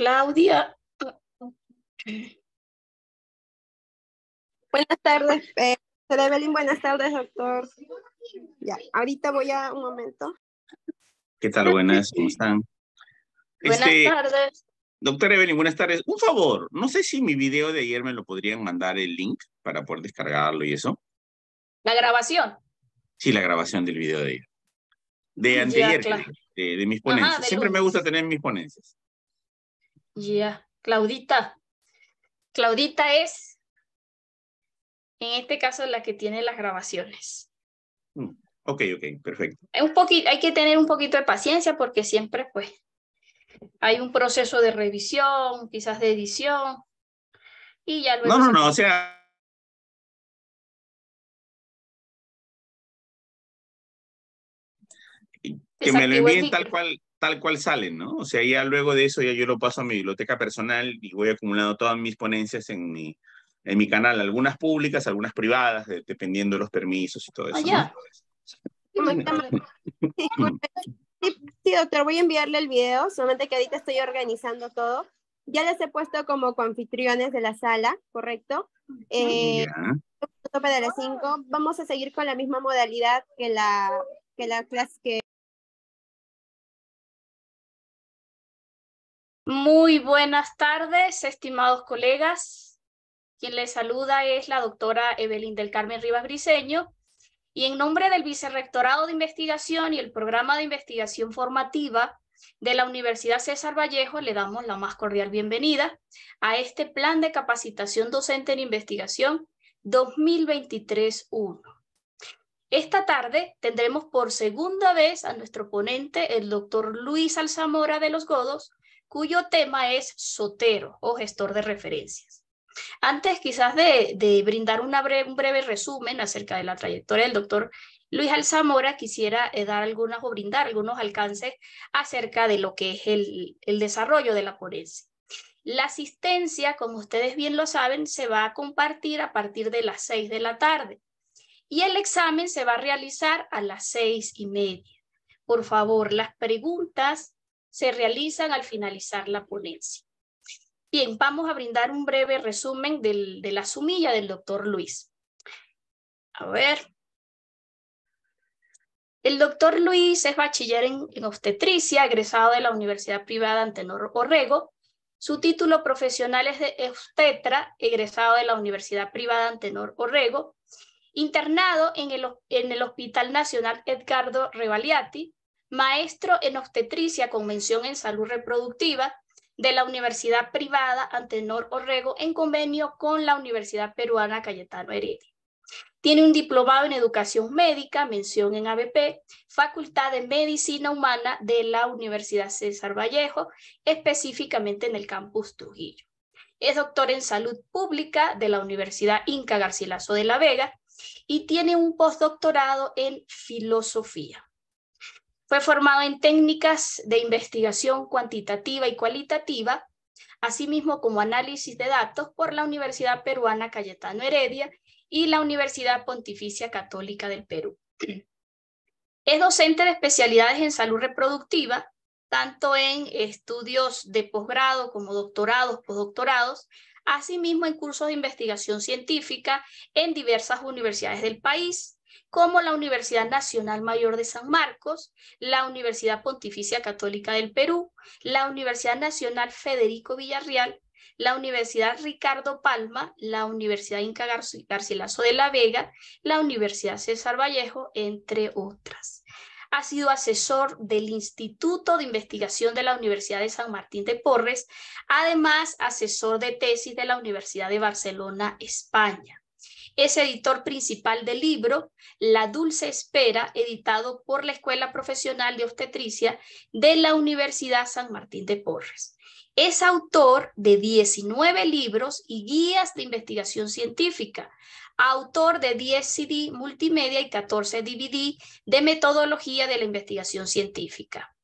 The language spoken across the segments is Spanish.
Claudia. Buenas tardes, eh, Evelyn. Buenas tardes, doctor. Ya, ahorita voy a un momento. ¿Qué tal? Buenas, ¿cómo están? Buenas este, tardes. Doctor Evelyn, buenas tardes. Un favor, no sé si mi video de ayer me lo podrían mandar el link para poder descargarlo y eso. ¿La grabación? Sí, la grabación del video de ayer. De anteayer, eh, de, mis ponencias. Siempre me gusta tener mis ponencias. Ya, Claudita. Claudita es, en este caso, la que tiene las grabaciones. Mm, ok, ok, perfecto. Un hay que tener un poquito de paciencia porque siempre, pues, hay un proceso de revisión, quizás de edición, y ya luego... No, no, no, o sea... Que me lo envíen tal cual, tal cual salen, ¿no? O sea, ya luego de eso ya yo lo paso a mi biblioteca personal y voy acumulando todas mis ponencias en mi, en mi canal, algunas públicas, algunas privadas, dependiendo de los permisos y todo eso. Ah, sí, doctor, voy a enviarle el video, solamente que ahorita estoy organizando todo. Ya les he puesto como coanfitriones de la sala, ¿correcto? Eh, las Vamos a seguir con la misma modalidad que la, que la clase que... Muy buenas tardes, estimados colegas. Quien les saluda es la doctora Evelyn del Carmen Rivas Briceño y en nombre del Vicerrectorado de Investigación y el Programa de Investigación Formativa de la Universidad César Vallejo le damos la más cordial bienvenida a este Plan de Capacitación Docente en Investigación 2023-1. Esta tarde tendremos por segunda vez a nuestro ponente, el doctor Luis Alzamora de los Godos, cuyo tema es Sotero o gestor de referencias. Antes quizás de, brindar un breve resumen acerca de la trayectoria del doctor Luis Alzamora, quisiera eh, dar algunas o brindar algunos alcances acerca de lo que es el, desarrollo de la ponencia. La asistencia, como ustedes bien lo saben, se va a compartir a partir de las seis de la tarde y el examen se va a realizar a las seis y media. Por favor, las preguntas se realizan al finalizar la ponencia. Bien, vamos a brindar un breve resumen de la sumilla del doctor Luis. A ver. El doctor Luis es bachiller en, obstetricia, egresado de la Universidad Privada Antenor Orrego. Su título profesional es de obstetra, egresado de la Universidad Privada Antenor Orrego internado en el, en el, Hospital Nacional Edgardo Revaliati maestro en obstetricia con mención en salud reproductiva de la Universidad Privada Antenor Orrego en convenio con la Universidad Peruana Cayetano Heredia. Tiene un diplomado en educación médica, mención en ABP, Facultad de Medicina Humana de la Universidad César Vallejo, específicamente en el campus Trujillo. Es doctor en salud pública de la Universidad Inca Garcilaso de la Vega y tiene un postdoctorado en filosofía. Fue formado en técnicas de investigación cuantitativa y cualitativa, asimismo como análisis de datos por la Universidad Peruana Cayetano Heredia y la Universidad Pontificia Católica del Perú. Es docente de especialidades en salud reproductiva, tanto en estudios de posgrado como doctorados, postdoctorados, mismo en cursos de investigación científica en diversas universidades del país, como la Universidad Nacional Mayor de San Marcos, la Universidad Pontificia Católica del Perú, la Universidad Nacional Federico Villarreal, la Universidad Ricardo Palma, la Universidad Inca Garcilaso de la Vega, la Universidad César Vallejo, entre otras. Ha sido asesor del Instituto de Investigación de la Universidad de San Martín de Porres, además asesor de tesis de la Universidad de Barcelona, España. Es editor principal del libro La Dulce Espera, editado por la Escuela Profesional de Obstetricia de la Universidad San Martín de Porres. Es autor de 19 libros y guías de investigación científica, autor de 10 CD multimedia y 14 DVD de metodología de la investigación científica.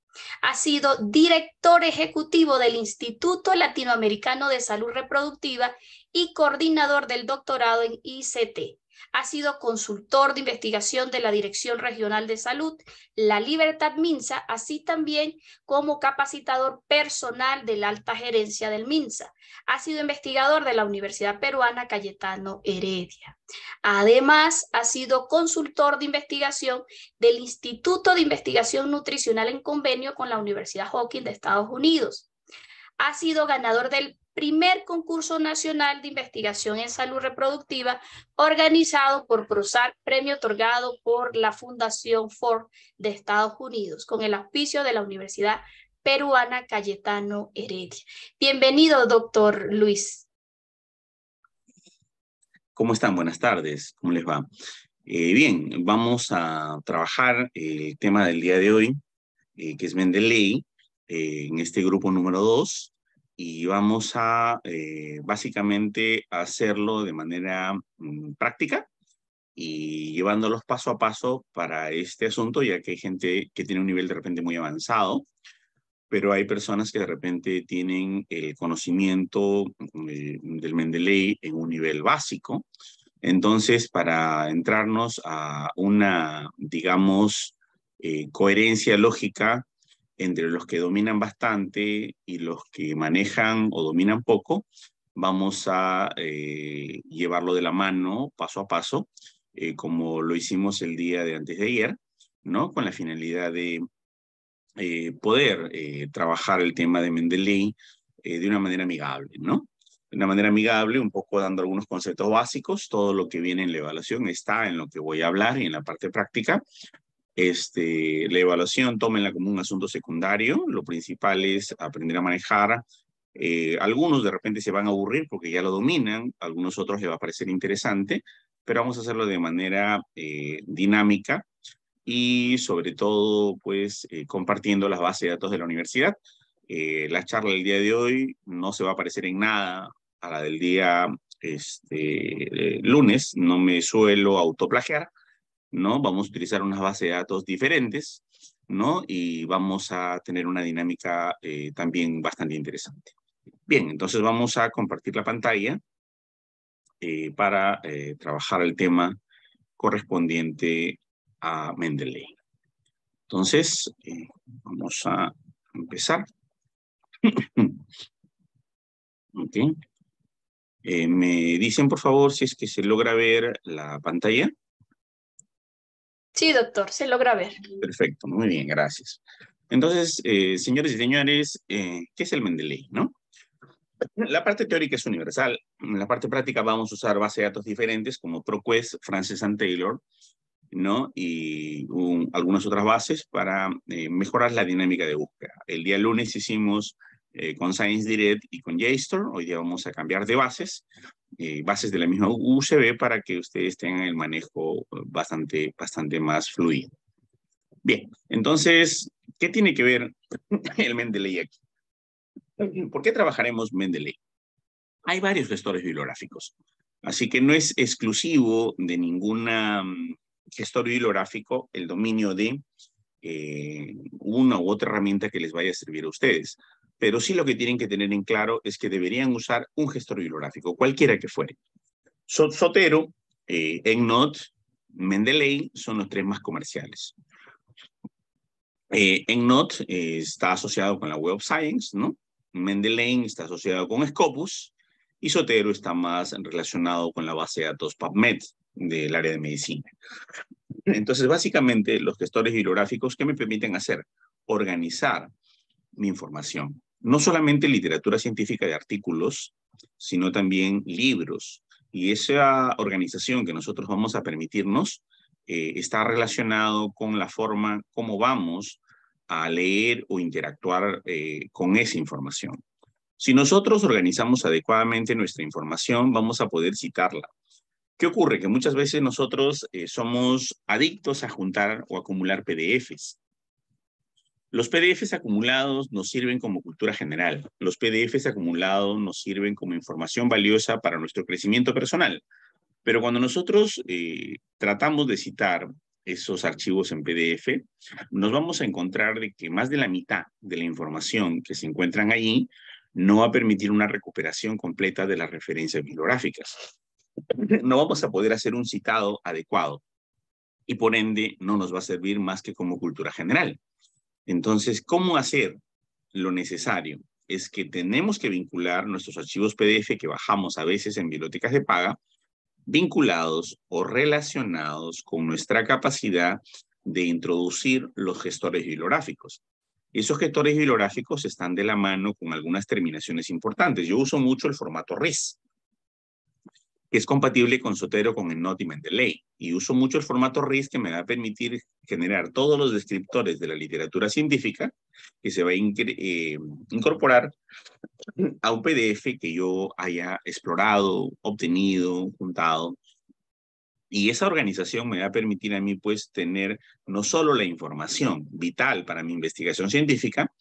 Ha sido director ejecutivo del Instituto Latinoamericano de Salud Reproductiva y coordinador del doctorado en ICT. Ha sido consultor de investigación de la Dirección Regional de Salud, la Libertad Minsa, así también como capacitador personal de la alta gerencia del Minsa. Ha sido investigador de la Universidad Peruana Cayetano Heredia. Además, ha sido consultor de investigación del Instituto de Investigación Nutricional en convenio con la Universidad Hawking de Estados Unidos. Ha sido ganador del primer concurso nacional de investigación en salud reproductiva organizado por PROSAR, premio otorgado por la Fundación Ford de Estados Unidos, con el auspicio de la Universidad Peruana Cayetano Heredia. Bienvenido, doctor Luis. ¿Cómo están? Buenas tardes. ¿Cómo les va? Eh, bien, vamos a trabajar el tema del día de hoy, eh, que es Mendeley, eh, en este grupo número dos y vamos a eh, básicamente hacerlo de manera mm, práctica y llevándolos paso a paso para este asunto, ya que hay gente que tiene un nivel de repente muy avanzado, pero hay personas que de repente tienen el conocimiento mm, eh, del Mendeley en un nivel básico. Entonces, para entrarnos a una, digamos, eh, coherencia lógica entre los que dominan bastante y los que manejan o dominan poco, vamos a eh, llevarlo de la mano, paso a paso, eh, como lo hicimos el día de antes de ayer, ¿no? Con la finalidad de eh, poder trabajar el tema de Mendeley de una manera amigable, ¿no? De una manera amigable, un poco dando algunos conceptos básicos, todo lo que viene en la evaluación está en lo que voy a hablar y en la parte práctica, este, la evaluación, tómenla como un asunto secundario. Lo principal es aprender a manejar. Eh, algunos de repente se van a aburrir porque ya lo dominan, algunos otros les va a parecer interesante, pero vamos a hacerlo de manera eh, dinámica y sobre todo pues eh, compartiendo las bases de datos de la universidad. la charla del día de hoy no se va a parecer en nada a la del día este, lunes, no me suelo autoplagiar, ¿no? Vamos a utilizar unas bases de datos diferentes, ¿no? Y vamos a tener una dinámica eh, también bastante interesante. Bien, entonces vamos a compartir la pantalla eh, para eh, trabajar el tema correspondiente a Mendeley. Entonces, vamos a empezar. me dicen, por favor, si es que se logra ver la pantalla. Sí, doctor, se logra ver. Perfecto, muy bien, gracias. Entonces, eh, señores y señores, eh, ¿qué es el Mendeley? No? La parte teórica es universal. En la parte práctica vamos a usar bases de datos diferentes como ProQuest, Francis and Taylor, ¿no? Y algunas otras bases para eh, mejorar la dinámica de búsqueda. El día lunes hicimos con Science Direct y con JSTOR. Hoy día vamos a cambiar de bases eh, bases de la misma USB para que ustedes tengan el manejo eh, bastante, bastante más fluido. Bien, entonces, ¿qué tiene que ver el Mendeley aquí? Mm, ¿Por qué trabajaremos Mendeley? Hay varios gestores bibliográficos, así que no es exclusivo de ningún mm, gestor bibliográfico el dominio de eh, una u otra herramienta que les vaya a servir a ustedes pero sí lo que tienen que tener en claro es que deberían usar un gestor bibliográfico, cualquiera que fuere. Sotero, eh, EndNote, Mendeley son los tres más comerciales. Eh, EndNote eh, está asociado con la Web of Science, ¿no? Mendeley está asociado con Scopus y Sotero está más relacionado con la base de datos PubMed del área de medicina. Entonces, básicamente, los gestores bibliográficos que me permiten hacer organizar mi información no solamente literatura científica de artículos, sino también libros. Y esa organización que nosotros vamos a permitirnos eh, está relacionado con la forma como vamos a leer o interactuar eh, con esa información. Si nosotros organizamos adecuadamente nuestra información, vamos a poder citarla. ¿Qué ocurre? Que muchas veces nosotros eh, somos adictos a juntar o acumular PDFs. Los PDFs acumulados nos sirven como cultura general. Los PDFs acumulados nos sirven como información valiosa para nuestro crecimiento personal. Pero cuando nosotros eh, tratamos de citar esos archivos en PDF, nos vamos a encontrar de que más de la mitad de la información que se encuentran allí no va a permitir una recuperación completa de las referencias bibliográficas. No vamos a poder hacer un citado adecuado y por ende no nos va a servir más que como cultura general. Entonces, ¿cómo hacer lo necesario? Es que tenemos que vincular nuestros archivos PDF que bajamos a veces en bibliotecas de paga, vinculados o relacionados con nuestra capacidad de introducir los gestores bibliográficos. Esos gestores bibliográficos están de la mano con algunas terminaciones importantes. Yo uso mucho el formato RIS que es compatible con Sotero con el NOT y Ley. Y uso mucho el formato RIS que me va a permitir generar todos los descriptores de la literatura científica que se va a eh, incorporar a un PDF que yo haya explorado, obtenido, juntado. Y esa organización me va a permitir a mí, pues, tener no solo la información vital para mi investigación científica,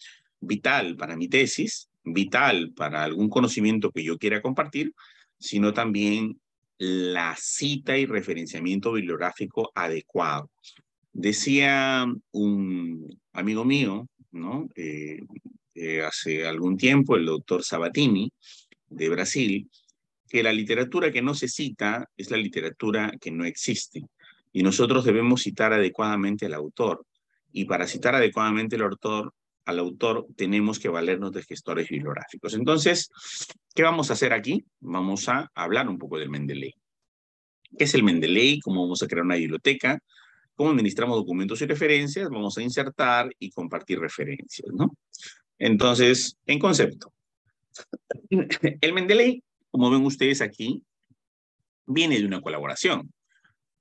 vital para mi tesis, vital para algún conocimiento que yo quiera compartir, sino también la cita y referenciamiento bibliográfico adecuado. Decía un amigo mío, ¿no? Eh, eh, hace algún tiempo, el doctor Sabatini, de Brasil, que la literatura que no se cita es la literatura que no existe. Y nosotros debemos citar adecuadamente al autor. Y para citar adecuadamente al autor al autor, tenemos que valernos de gestores bibliográficos. Entonces, ¿qué vamos a hacer aquí? Vamos a hablar un poco del Mendeley. ¿Qué es el Mendeley? ¿Cómo vamos a crear una biblioteca? ¿Cómo administramos documentos y referencias? Vamos a insertar y compartir referencias, ¿no? Entonces, en concepto, el Mendeley, como ven ustedes aquí, viene de una colaboración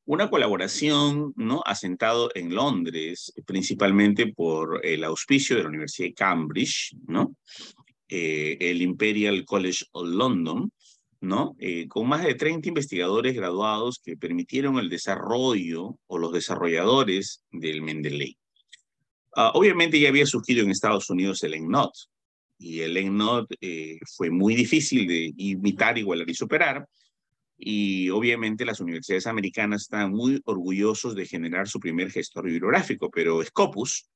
una colaboración ¿no? asentado en Londres, principalmente por el auspicio de la Universidad de Cambridge, ¿no? Eh, el Imperial College of London, ¿no? Eh, con más de 30 investigadores graduados que permitieron el desarrollo o los desarrolladores del Mendeley. Ah, obviamente ya había surgido en Estados Unidos el ENNOT, y el ENNOT eh, fue muy difícil de imitar, igualar y superar, y obviamente las universidades americanas están muy orgullosos de generar su primer gestor bibliográfico, pero Scopus,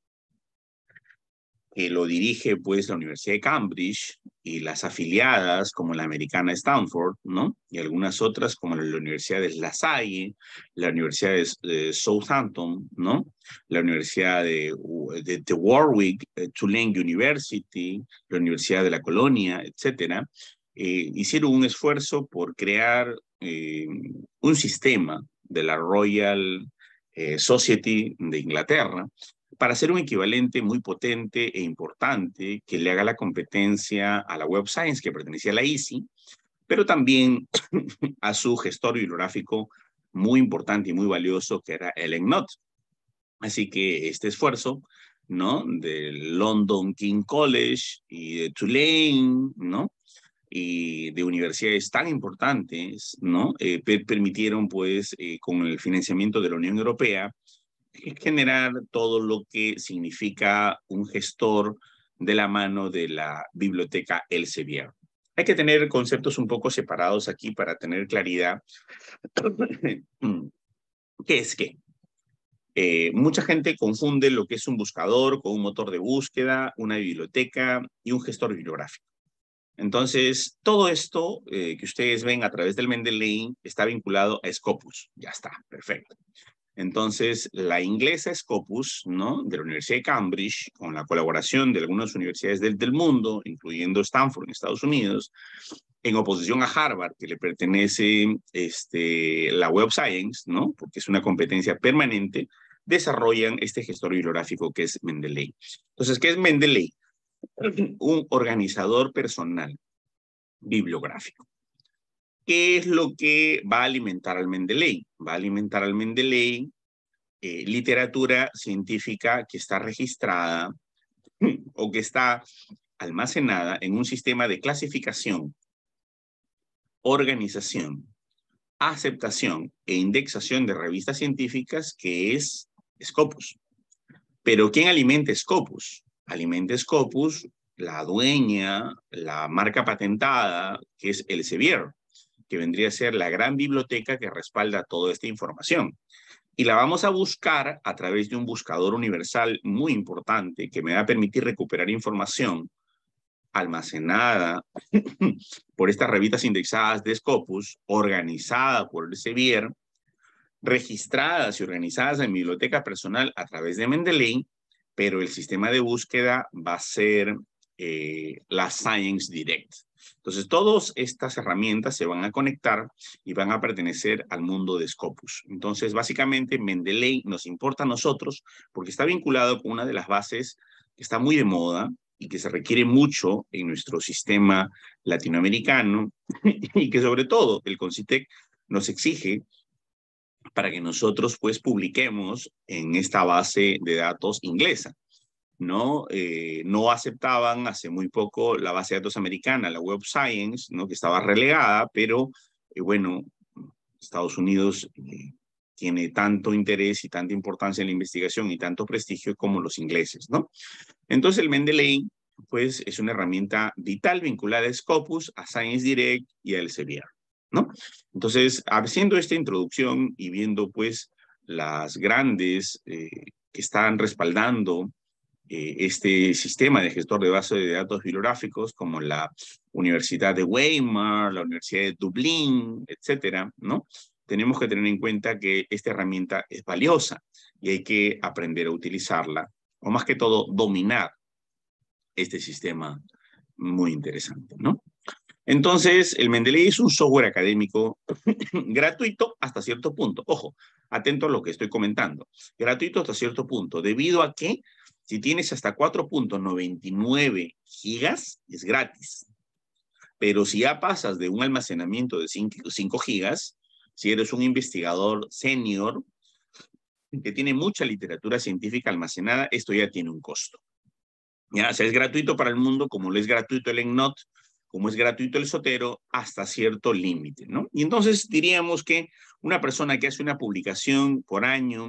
que lo dirige pues la Universidad de Cambridge y las afiliadas como la americana Stanford, ¿no? Y algunas otras como la Universidad de La la Universidad de, Southampton, ¿no? La Universidad de, de, Warwick, eh, Tulane University, la Universidad de la Colonia, etcétera, eh, hicieron un esfuerzo por crear eh, un sistema de la Royal eh, Society de Inglaterra para ser un equivalente muy potente e importante que le haga la competencia a la Web Science que pertenecía a la ISI, pero también a su gestor bibliográfico muy importante y muy valioso que era el Knott. Así que este esfuerzo, ¿no? Del London King College y de Tulane, ¿no? Eh, de universidades tan importantes, ¿no? Eh, permitieron, pues, eh, con el financiamiento de la Unión Europea, generar todo lo que significa un gestor de la mano de la biblioteca Elsevier. Hay que tener conceptos un poco separados aquí para tener claridad qué es qué. mucha gente confunde lo que es un buscador con un motor de búsqueda, una biblioteca y un gestor bibliográfico. Entonces, todo esto eh, que ustedes ven a través del Mendeley está vinculado a Scopus. Ya está, perfecto. Entonces, la inglesa Scopus, ¿no? De la Universidad de Cambridge, con la colaboración de algunas universidades del, mundo, incluyendo Stanford en Estados Unidos, en oposición a Harvard, que le pertenece este, la Web Science, ¿no? Porque es una competencia permanente, desarrollan este gestor bibliográfico que es Mendeley. Entonces, ¿qué es Mendeley? un organizador personal bibliográfico. ¿Qué es lo que va a alimentar al Mendeley? Va a alimentar al Mendeley eh, literatura científica que está registrada o que está almacenada en un sistema de clasificación, organización, aceptación e indexación de revistas científicas que es Scopus. Pero ¿quién alimenta Scopus? Alimente Scopus la dueña, la marca patentada, que es el Sevier, que vendría a ser la gran biblioteca que respalda toda esta información. Y la vamos a buscar a través de un buscador universal muy importante que me va a permitir recuperar información almacenada por estas revistas indexadas de Scopus, organizada por el Sevier, registradas y organizadas en mi biblioteca personal a través de Mendeley pero el sistema de búsqueda va a ser eh, la Science Direct. Entonces, todas estas herramientas se van a conectar y van a pertenecer al mundo de Scopus. Entonces, básicamente, Mendeley nos importa a nosotros porque está vinculado con una de las bases que está muy de moda y que se requiere mucho en nuestro sistema latinoamericano y que sobre todo el CONCITEC nos exige para que nosotros pues publiquemos en esta base de datos inglesa. ¿no? Eh, no aceptaban hace muy poco la base de datos americana, la Web Science, ¿no? que estaba relegada, pero eh, bueno, Estados Unidos eh, tiene tanto interés y tanta importancia en la investigación y tanto prestigio como los ingleses. ¿no? Entonces el Mendeley pues, es una herramienta vital vinculada a Scopus, a Science Direct y al Elsevier. ¿no? Entonces, haciendo esta introducción y viendo pues las grandes eh, que están respaldando eh, este sistema de gestor de bases de datos bibliográficos, como la Universidad de Weimar, la Universidad de Dublín, etcétera, ¿no? Tenemos que tener en cuenta que esta herramienta es valiosa y hay que aprender a utilizarla, o más que todo, dominar este sistema muy interesante, ¿no? Entonces, el Mendeley es un software académico gratuito hasta cierto punto. Ojo, atento a lo que estoy comentando. Gratuito hasta cierto punto, debido a que si tienes hasta 4.99 gigas, es gratis. Pero si ya pasas de un almacenamiento de 5, gigas, si eres un investigador senior que tiene mucha literatura científica almacenada, esto ya tiene un costo. Ya, o sea, es gratuito para el mundo, como lo es gratuito el ENOT, como es gratuito el sotero, hasta cierto límite, ¿no? Y entonces diríamos que una persona que hace una publicación por año,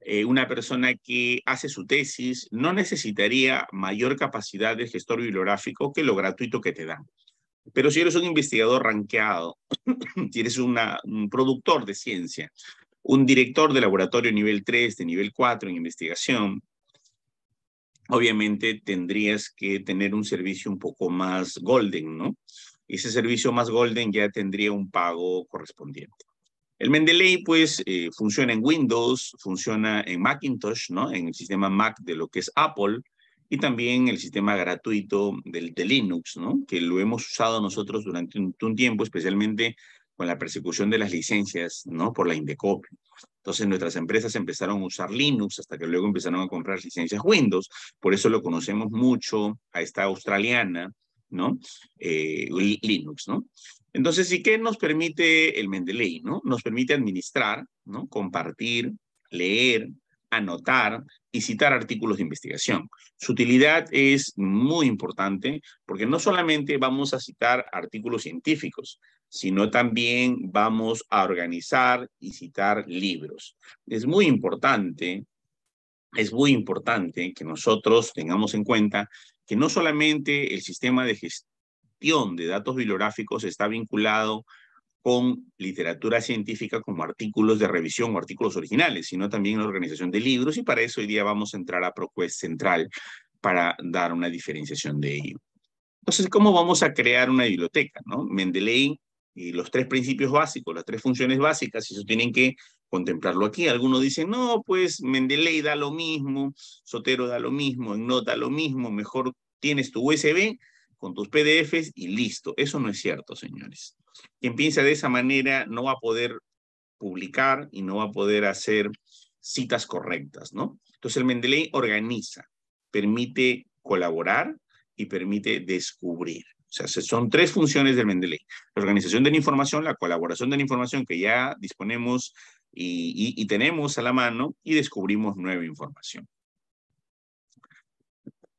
eh, una persona que hace su tesis, no necesitaría mayor capacidad de gestor bibliográfico que lo gratuito que te dan. Pero si eres un investigador ranqueado, si eres un productor de ciencia, un director de laboratorio nivel 3, de nivel 4 en investigación, obviamente tendrías que tener un servicio un poco más golden, ¿no? Ese servicio más golden ya tendría un pago correspondiente. El Mendeley, pues, eh, funciona en Windows, funciona en Macintosh, ¿no? En el sistema Mac de lo que es Apple y también el sistema gratuito del, de Linux, ¿no? Que lo hemos usado nosotros durante un tiempo, especialmente con la persecución de las licencias, ¿no? Por la indecopia. Entonces nuestras empresas empezaron a usar Linux hasta que luego empezaron a comprar licencias Windows. Por eso lo conocemos mucho a esta australiana, ¿no? Eh, Linux, ¿no? Entonces, ¿y qué nos permite el Mendeley, ¿no? Nos permite administrar, ¿no? Compartir, leer, anotar y citar artículos de investigación. Su utilidad es muy importante porque no solamente vamos a citar artículos científicos, sino también vamos a organizar y citar libros. Es muy importante, es muy importante que nosotros tengamos en cuenta que no solamente el sistema de gestión de datos bibliográficos está vinculado con literatura científica como artículos de revisión o artículos originales, sino también la organización de libros y para eso hoy día vamos a entrar a ProQuest Central para dar una diferenciación de ello. Entonces, ¿cómo vamos a crear una biblioteca? No? Mendeley y los tres principios básicos, las tres funciones básicas, eso tienen que contemplarlo aquí. Algunos dicen, no, pues Mendeley da lo mismo, Sotero da lo mismo, Ennota da lo mismo, mejor tienes tu USB con tus PDFs y listo. Eso no es cierto, señores. Quien piensa de esa manera no va a poder publicar y no va a poder hacer citas correctas, ¿no? Entonces el Mendeley organiza, permite colaborar y permite descubrir. O sea, son tres funciones del Mendeley. La organización de la información, la colaboración de la información que ya disponemos y, tenemos a la mano y descubrimos nueva información.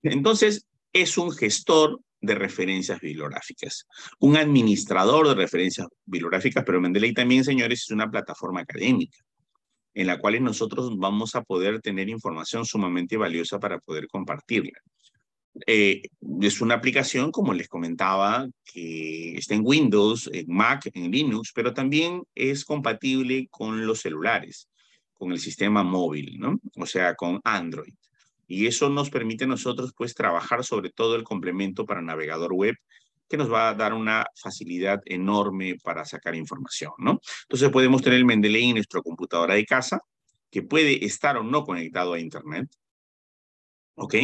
Entonces, es un gestor de referencias bibliográficas, un administrador de referencias bibliográficas, pero Mendeley también, señores, es una plataforma académica en la cual nosotros vamos a poder tener información sumamente valiosa para poder compartirla. Eh, es una aplicación, como les comentaba, que está en Windows, en Mac, en Linux, pero también es compatible con los celulares, con el sistema móvil, ¿no? O sea, con Android. Y eso nos permite a nosotros, pues, trabajar sobre todo el complemento para navegador web, que nos va a dar una facilidad enorme para sacar información, ¿no? Entonces podemos tener el Mendeley en nuestra computadora de casa, que puede estar o no conectado a Internet, ¿ok?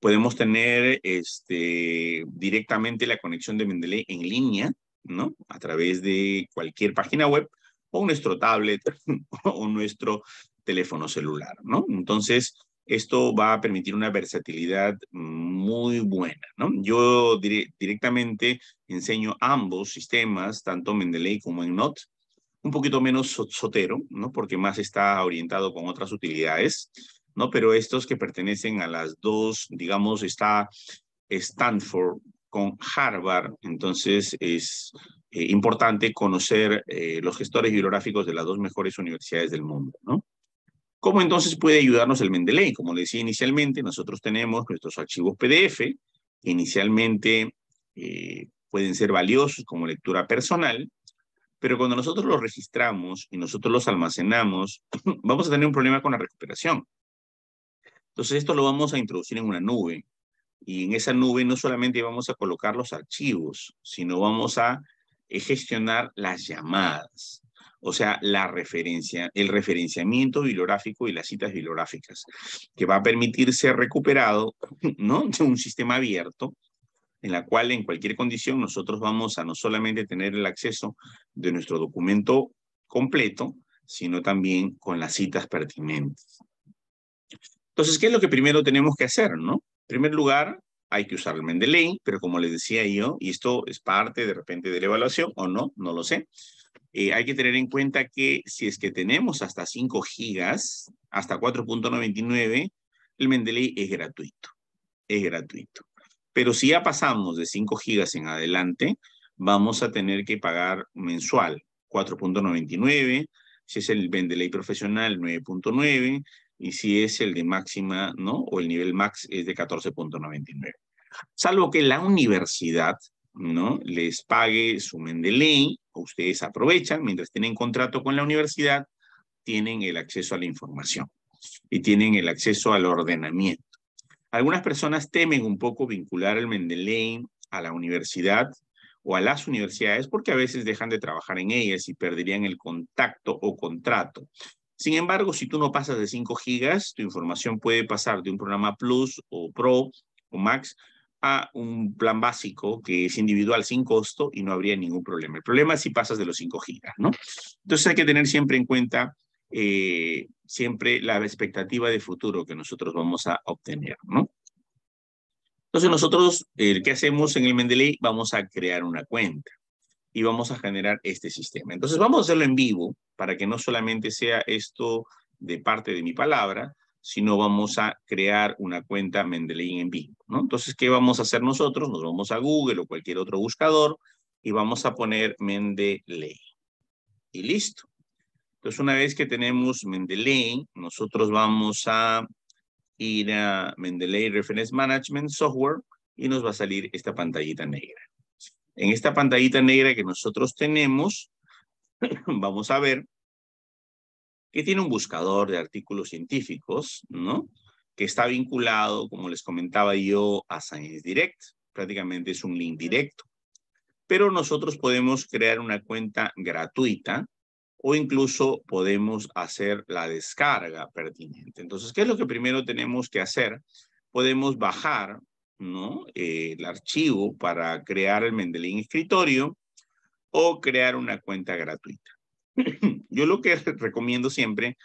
Podemos tener este, directamente la conexión de Mendeley en línea, ¿no? A través de cualquier página web o nuestro tablet o nuestro teléfono celular, ¿no? Entonces, esto va a permitir una versatilidad muy buena, ¿no? Yo directamente enseño ambos sistemas, tanto Mendeley como en NOT, un poquito menos sotero, ¿no? Porque más está orientado con otras utilidades, pero estos que pertenecen a las dos, digamos, está Stanford con Harvard, entonces es eh, importante conocer eh, los gestores bibliográficos de las dos mejores universidades del mundo, ¿no? ¿Cómo entonces puede ayudarnos el Mendeley? Como le decía inicialmente, nosotros tenemos nuestros archivos PDF, inicialmente eh, pueden ser valiosos como lectura personal, pero cuando nosotros los registramos y nosotros los almacenamos, vamos a tener un problema con la recuperación. Entonces, esto lo vamos a introducir en una nube. Y en esa nube no solamente vamos a colocar los archivos, sino vamos a eh, gestionar las llamadas. O sea, la referencia, el referenciamiento bibliográfico y las citas bibliográficas, que va a permitir ser recuperado ¿no? de un sistema abierto, en la cual en cualquier condición nosotros vamos a no solamente tener el acceso de nuestro documento completo, sino también con las citas pertinentes. Entonces, ¿qué es lo que primero tenemos que hacer? ¿no? En primer lugar, hay que usar el Mendeley, pero como les decía yo, y esto es parte de repente de la evaluación o no, no lo sé. Eh, hay que tener en cuenta que si es que tenemos hasta 5 gigas, hasta 4.99, el Mendeley es gratuito. Es gratuito. Pero si ya pasamos de 5 gigas en adelante, vamos a tener que pagar mensual 4.99, si es el Mendeley profesional 9.9, y si es el de máxima, ¿no? O el nivel max es de 14.99. Salvo que la universidad, ¿no? Les pague su Mendeley, ustedes aprovechan, mientras tienen contrato con la universidad, tienen el acceso a la información y tienen el acceso al ordenamiento. Algunas personas temen un poco vincular el Mendeley a la universidad o a las universidades porque a veces dejan de trabajar en ellas y perderían el contacto o contrato. Sin embargo, si tú no pasas de 5 gigas, tu información puede pasar de un programa Plus o Pro o Max a un plan básico que es individual sin costo y no habría ningún problema. El problema es si pasas de los 5 gigas, ¿no? Entonces hay que tener siempre en cuenta eh, siempre la expectativa de futuro que nosotros vamos a obtener, ¿no? Entonces nosotros, eh, ¿qué hacemos en el Mendeley? Vamos a crear una cuenta y vamos a generar este sistema. Entonces vamos a hacerlo en vivo para que no solamente sea esto de parte de mi palabra, sino vamos a crear una cuenta Mendeley en vivo. Entonces, ¿qué vamos a hacer nosotros? Nos vamos a Google o cualquier otro buscador y vamos a poner Mendeley. Y listo. Entonces, una vez que tenemos Mendeley, nosotros vamos a ir a Mendeley Reference Management Software y nos va a salir esta pantallita negra. En esta pantallita negra que nosotros tenemos, vamos a ver que tiene un buscador de artículos científicos, ¿no? Que está vinculado, como les comentaba yo, a Science Direct. Prácticamente es un link directo. Pero nosotros podemos crear una cuenta gratuita o incluso podemos hacer la descarga pertinente. Entonces, ¿qué es lo que primero tenemos que hacer? Podemos bajar ¿no? Eh, el archivo para crear el Mendelín escritorio o crear una cuenta gratuita. Yo lo que recomiendo siempre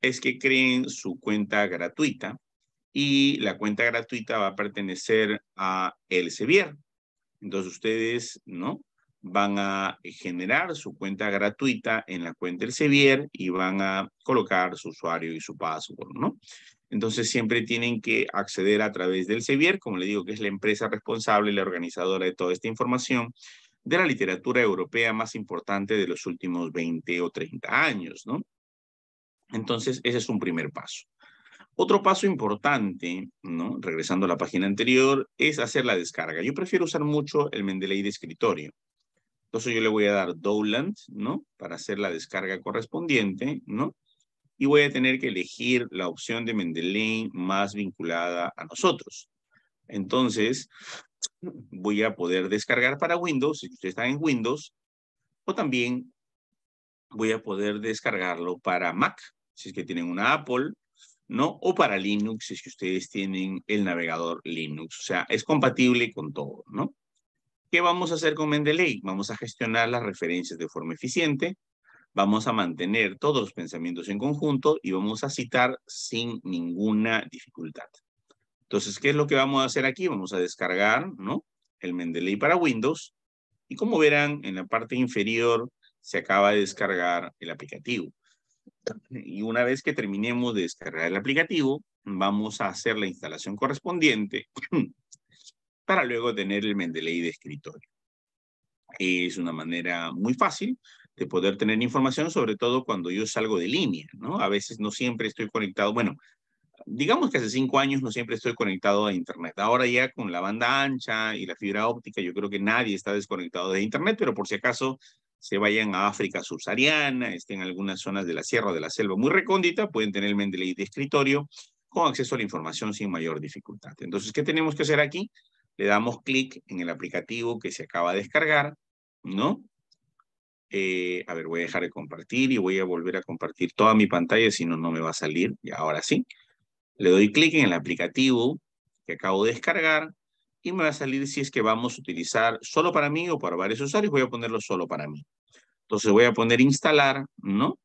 es que creen su cuenta gratuita y la cuenta gratuita va a pertenecer a Elsevier. Entonces ustedes, ¿no? Van a generar su cuenta gratuita en la cuenta Elsevier y van a colocar su usuario y su password, ¿no? Entonces siempre tienen que acceder a través del Sevier, como le digo, que es la empresa responsable, la organizadora de toda esta información, de la literatura europea más importante de los últimos 20 o 30 años, ¿no? Entonces, ese es un primer paso. Otro paso importante, ¿no? regresando a la página anterior, es hacer la descarga. Yo prefiero usar mucho el Mendeley de escritorio. Entonces yo le voy a dar Dowland, ¿no? Para hacer la descarga correspondiente, ¿no? y voy a tener que elegir la opción de Mendeley más vinculada a nosotros. Entonces, voy a poder descargar para Windows, si ustedes están en Windows, o también voy a poder descargarlo para Mac, si es que tienen una Apple, ¿no? O para Linux, si es que ustedes tienen el navegador Linux. O sea, es compatible con todo, ¿no? ¿Qué vamos a hacer con Mendeley? Vamos a gestionar las referencias de forma eficiente, vamos a mantener todos los pensamientos en conjunto y vamos a citar sin ninguna dificultad. Entonces, ¿qué es lo que vamos a hacer aquí? Vamos a descargar ¿no? el Mendeley para Windows y como verán, en la parte inferior se acaba de descargar el aplicativo. Y una vez que terminemos de descargar el aplicativo, vamos a hacer la instalación correspondiente para luego tener el Mendeley de escritorio. Es una manera muy fácil de poder tener información, sobre todo cuando yo salgo de línea, ¿no? A veces no siempre estoy conectado, bueno, digamos que hace cinco años no siempre estoy conectado a Internet. Ahora ya con la banda ancha y la fibra óptica, yo creo que nadie está desconectado de Internet, pero por si acaso se vayan a África subsahariana, estén en algunas zonas de la sierra de la selva muy recóndita, pueden tener el Mendeley de escritorio con acceso a la información sin mayor dificultad. Entonces, ¿qué tenemos que hacer aquí? Le damos clic en el aplicativo que se acaba de descargar, ¿no? Eh, a ver, voy a dejar de compartir y voy a volver a compartir toda mi pantalla, si no, no me va a salir. Y ahora sí. Le doy clic en el aplicativo que acabo de descargar y me va a salir si es que vamos a utilizar solo para mí o para varios usuarios. Voy a ponerlo solo para mí. Entonces voy a poner instalar, ¿no?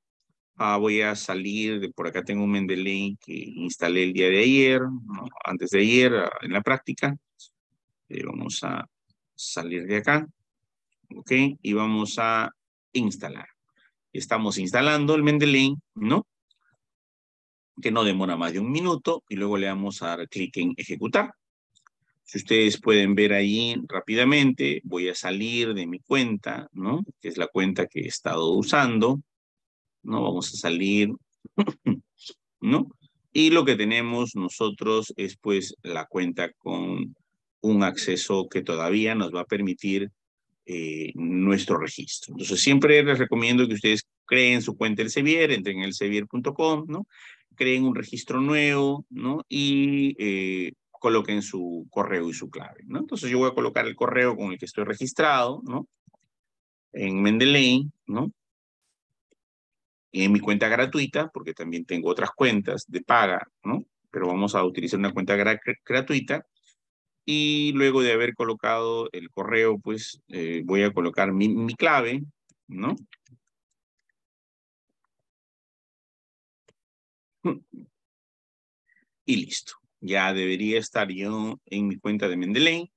Ah, voy a salir, por acá tengo un Mendeley que instalé el día de ayer, ¿no? antes de ayer, ah, en la práctica. Eh, vamos a salir de acá. ¿Ok? Y vamos a instalar. Estamos instalando el Mendeley, ¿no? Que no demora más de un minuto y luego le vamos a dar clic en ejecutar. Si ustedes pueden ver ahí rápidamente, voy a salir de mi cuenta, ¿no? Que es la cuenta que he estado usando, ¿no? Vamos a salir, ¿no? Y lo que tenemos nosotros es pues la cuenta con un acceso que todavía nos va a permitir eh, nuestro registro. Entonces, siempre les recomiendo que ustedes creen su cuenta del Sevier, entren en el sevier.com, ¿no? Creen un registro nuevo, ¿no? Y eh, coloquen su correo y su clave, ¿no? Entonces, yo voy a colocar el correo con el que estoy registrado, ¿no? En Mendeley, ¿no? Y en mi cuenta gratuita, porque también tengo otras cuentas de paga, ¿no? Pero vamos a utilizar una cuenta gratuita y luego de haber colocado el correo, pues eh, voy a colocar mi, mi clave, ¿no? Y listo. Ya debería estar yo en mi cuenta de Mendeley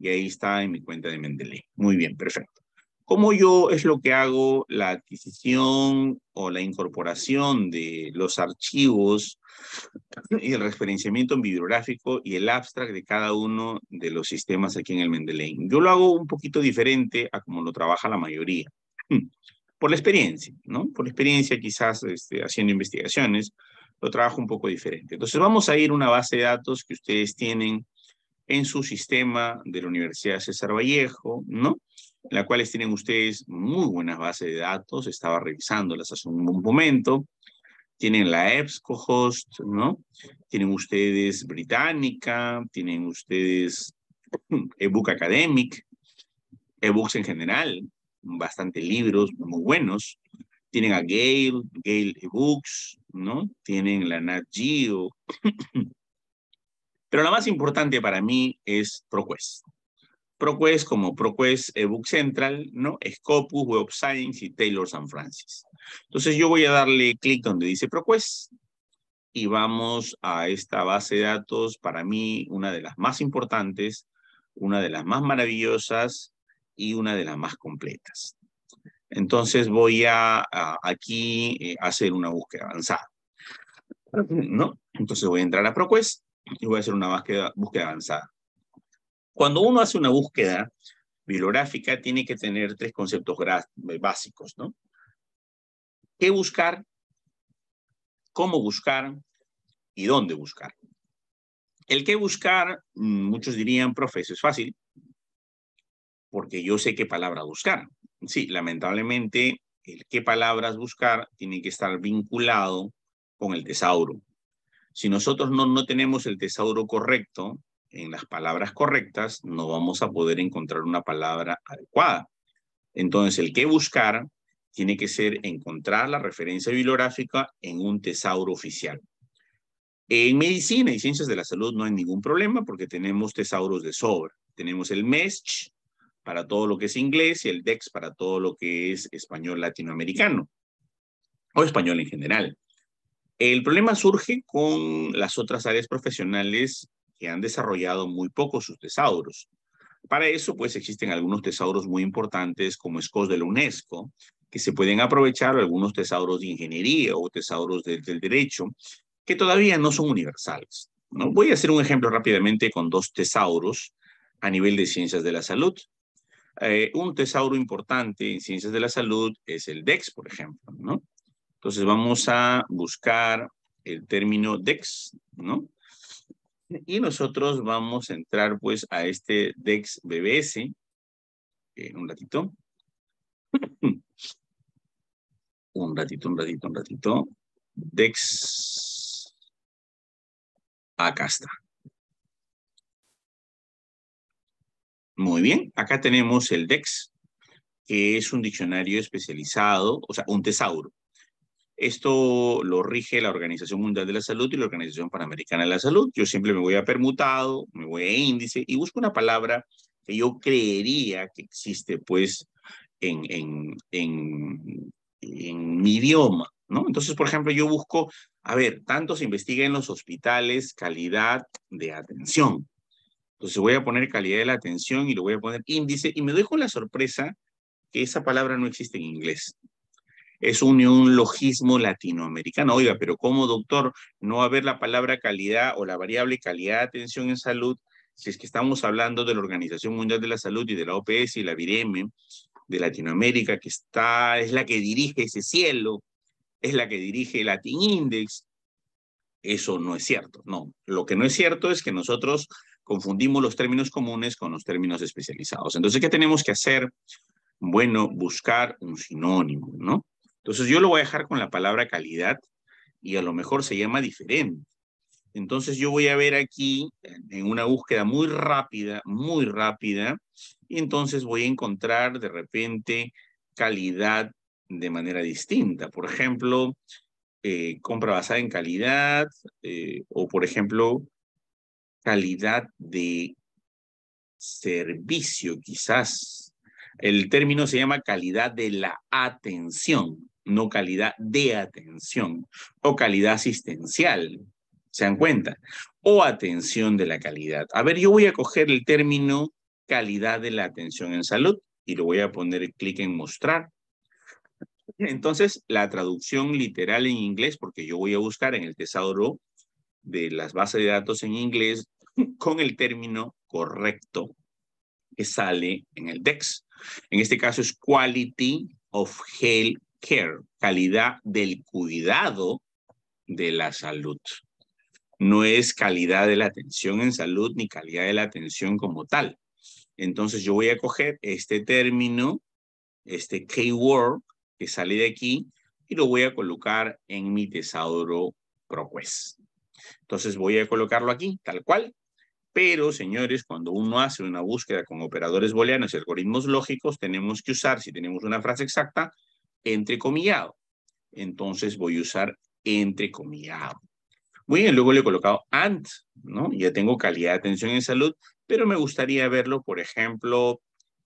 y ahí está en mi cuenta de Mendeley. Muy bien, perfecto cómo yo es lo que hago la adquisición o la incorporación de los archivos y el referenciamiento bibliográfico y el abstract de cada uno de los sistemas aquí en el Mendeley. Yo lo hago un poquito diferente a como lo trabaja la mayoría. Por la experiencia, ¿no? Por la experiencia quizás este, haciendo investigaciones, lo trabajo un poco diferente. Entonces vamos a ir a una base de datos que ustedes tienen en su sistema de la Universidad César Vallejo, ¿no? en las cuales tienen ustedes muy buenas bases de datos, estaba revisándolas hace un momento, tienen la EBSCOhost, ¿no? Tienen ustedes Británica, tienen ustedes mm, ebook academic, ebooks en general, bastante libros muy buenos. Tienen a Gale, Gale ebooks, ¿no? Tienen la Nat Geo. Pero la más importante para mí es ProQuest. ProQuest como ProQuest eBook eh, Central, ¿no? Scopus, Web Science y Taylor San Francis. Entonces yo voy a darle clic donde dice ProQuest y vamos a esta base de datos, para mí una de las más importantes, una de las más maravillosas y una de las más completas. Entonces voy a, aquí eh, hacer una búsqueda avanzada. ¿No? Entonces voy a entrar a ProQuest y voy a hacer una búsqueda, búsqueda avanzada. Cuando uno hace una búsqueda bibliográfica, tiene que tener tres conceptos básicos, ¿no? ¿Qué buscar? ¿Cómo buscar? ¿Y dónde buscar? El qué buscar, mm, muchos dirían, profe, es fácil, porque yo sé qué palabra buscar. Sí, lamentablemente, el qué palabras buscar tiene que estar vinculado con el tesauro. Si nosotros no, no tenemos el tesauro correcto, en las palabras correctas, no vamos a poder encontrar una palabra adecuada. Entonces, el que buscar tiene que ser encontrar la referencia bibliográfica en un tesauro oficial. En medicina y ciencias de la salud no hay ningún problema porque tenemos tesauros de sobra. Tenemos el MeSH para todo lo que es inglés y el DEX para todo lo que es español latinoamericano o español en general. El problema surge con las otras áreas profesionales que han desarrollado muy poco sus tesauros. Para eso, pues existen algunos tesauros muy importantes como SCOS de la UNESCO, que se pueden aprovechar algunos tesauros de ingeniería o tesauros del derecho, que todavía no son universales. ¿no? Voy a hacer un ejemplo rápidamente con dos tesauros a nivel de ciencias de la salud. Eh, un tesauro importante en ciencias de la salud es el DEX, por ejemplo. ¿no? Entonces vamos a buscar el término DEX, ¿no? Y nosotros vamos a entrar pues a este DEX BBS en eh, un ratito. un ratito, un ratito, un ratito. DEX. Acá está. Muy bien, acá tenemos el DEX, que es un diccionario especializado, o sea, un tesauro, esto lo rige la Organización Mundial de la Salud y la Organización Panamericana de la Salud. Yo siempre me voy a permutado, me voy a índice y busco una palabra que yo creería que existe pues en, en, en, mi idioma, ¿no? Entonces, por ejemplo, yo busco, a ver, tanto se investiga en los hospitales calidad de atención. Entonces voy a poner calidad de la atención y lo voy a poner índice y me dejo la sorpresa que esa palabra no existe en inglés es un logismo latinoamericano. Oiga, pero ¿cómo, doctor, no va a haber la palabra calidad o la variable calidad de atención en salud si es que estamos hablando de la Organización Mundial de la Salud y de la OPS y la Vireme e, de Latinoamérica, que está, es la que dirige ese cielo, es la que dirige el Latin Index? Eso no es cierto, no. Lo que no es cierto es que nosotros confundimos los términos comunes con los términos especializados. Entonces, ¿qué tenemos que hacer? Bueno, buscar un sinónimo, ¿no? Entonces yo lo voy a dejar con la palabra calidad y a lo mejor se llama diferente. Entonces yo voy a ver aquí en una búsqueda muy rápida, muy rápida, y entonces voy a encontrar de repente calidad de manera distinta. Por ejemplo, eh, compra basada en calidad eh, o, por ejemplo, calidad de servicio, quizás. El término se llama calidad de la atención no calidad de atención o calidad asistencial. ¿Se dan cuenta? O atención de la calidad. A ver, yo voy a coger el término calidad de la atención en salud y lo voy a poner clic en mostrar. Entonces, la traducción literal en inglés, porque yo voy a buscar en el tesoro de las bases de datos en inglés con el término correcto que sale en el DEX. En este caso es Quality of Health care, calidad del cuidado de la salud. No es calidad de la atención en salud ni calidad de la atención como tal. Entonces yo voy a coger este término, este keyword que sale de aquí y lo voy a colocar en mi tesauro ProQuest. Entonces voy a colocarlo aquí, tal cual. Pero, señores, cuando uno hace una búsqueda con operadores booleanos y algoritmos lógicos, tenemos que usar, si tenemos una frase exacta, entrecomillado. Entonces voy a usar entrecomillado. Muy bien, luego le he colocado AND, ¿no? Ya tengo calidad de atención en salud, pero me gustaría verlo, por ejemplo,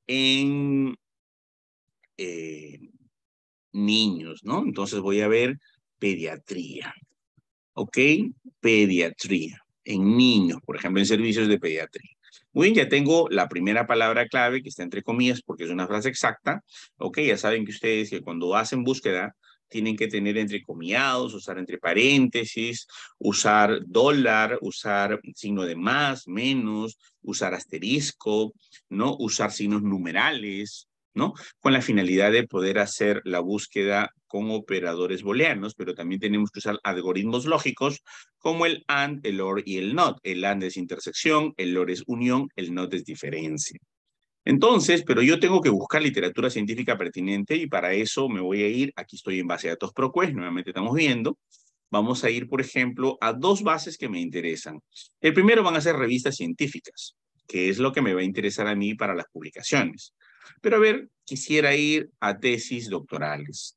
en eh, niños, ¿no? Entonces voy a ver pediatría, ¿ok? Pediatría, en niños, por ejemplo, en servicios de pediatría. Muy ya tengo la primera palabra clave que está entre comillas porque es una frase exacta. Ok, ya saben que ustedes que cuando hacen búsqueda tienen que tener entre comillados, usar entre paréntesis, usar dólar, usar signo de más, menos, usar asterisco, ¿no? Usar signos numerales, ¿no? Con la finalidad de poder hacer la búsqueda con operadores booleanos, pero también tenemos que usar algoritmos lógicos como el AND, el OR y el NOT. El AND es intersección, el OR es unión, el NOT es diferencia. Entonces, pero yo tengo que buscar literatura científica pertinente y para eso me voy a ir, aquí estoy en base de datos ProQuest, nuevamente estamos viendo, vamos a ir, por ejemplo, a dos bases que me interesan. El primero van a ser revistas científicas, que es lo que me va a interesar a mí para las publicaciones. Pero a ver, quisiera ir a tesis doctorales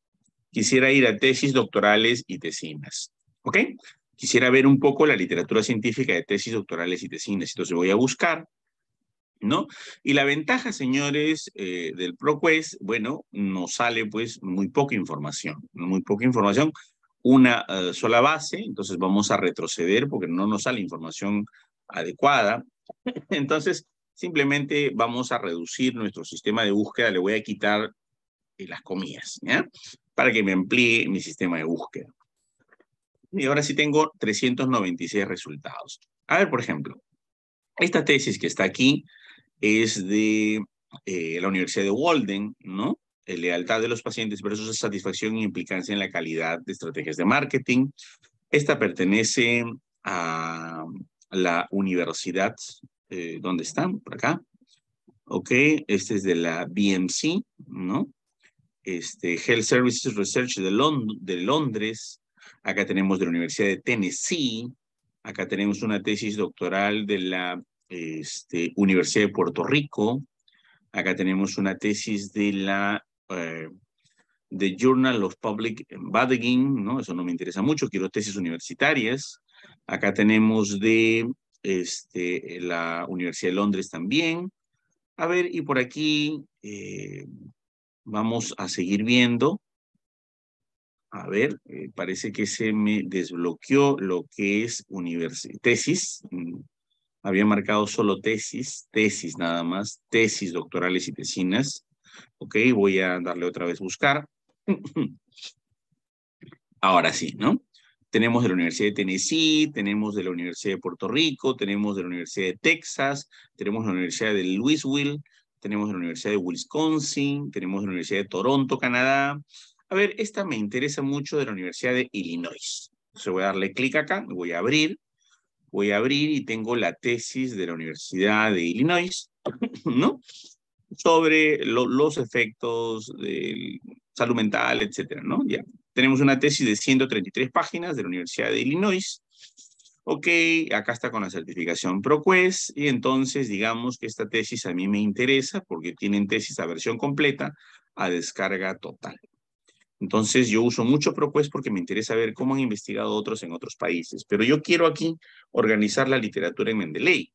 quisiera ir a tesis doctorales y tesinas. ¿Ok? Quisiera ver un poco la literatura científica de tesis doctorales y tesinas. Entonces voy a buscar, ¿no? Y la ventaja, señores, eh, del ProQuest, bueno, nos sale pues muy poca información, muy poca información, una eh, sola base, entonces vamos a retroceder porque no nos sale información adecuada. Entonces, simplemente vamos a reducir nuestro sistema de búsqueda, le voy a quitar eh, las comillas. ¿ya? para que me amplíe mi sistema de búsqueda. Y ahora sí tengo 396 resultados. A ver, por ejemplo, esta tesis que está aquí es de eh, la Universidad de Walden, ¿no? lealtad de los pacientes versus satisfacción e implicancia en la calidad de estrategias de marketing. Esta pertenece a la universidad, eh, ¿dónde están? Por acá. Ok, este es de la BMC, ¿no? este, Health Services Research de, Londres, acá tenemos de la Universidad de Tennessee, acá tenemos una tesis doctoral de la este, Universidad de Puerto Rico, acá tenemos una tesis de la de eh, Journal of Public Embedding, ¿no? Eso no me interesa mucho, quiero tesis universitarias. Acá tenemos de este, la Universidad de Londres también. A ver, y por aquí, eh, Vamos a seguir viendo. A ver, eh, parece que se me desbloqueó lo que es tesis. Mm, había marcado solo tesis, tesis nada más, tesis doctorales y tesinas. Ok, voy a darle otra vez buscar. Ahora sí, ¿no? Tenemos de la Universidad de Tennessee, tenemos de la Universidad de Puerto Rico, tenemos de la Universidad de Texas, tenemos de la Universidad de Louisville, tenemos la Universidad de Wisconsin, tenemos la Universidad de Toronto, Canadá. A ver, esta me interesa mucho de la Universidad de Illinois. Entonces voy a darle clic acá, voy a abrir, voy a abrir y tengo la tesis de la Universidad de Illinois, ¿no? Sobre los efectos del salud mental, etcétera, ¿no? Ya. Tenemos una tesis de 133 páginas de la Universidad de Illinois ok, acá está con la certificación ProQuest y entonces digamos que esta tesis a mí me interesa porque tienen tesis a versión completa a descarga total. Entonces yo uso mucho ProQuest porque me interesa ver cómo han investigado otros en otros países, pero yo quiero aquí organizar la literatura en Mendeley.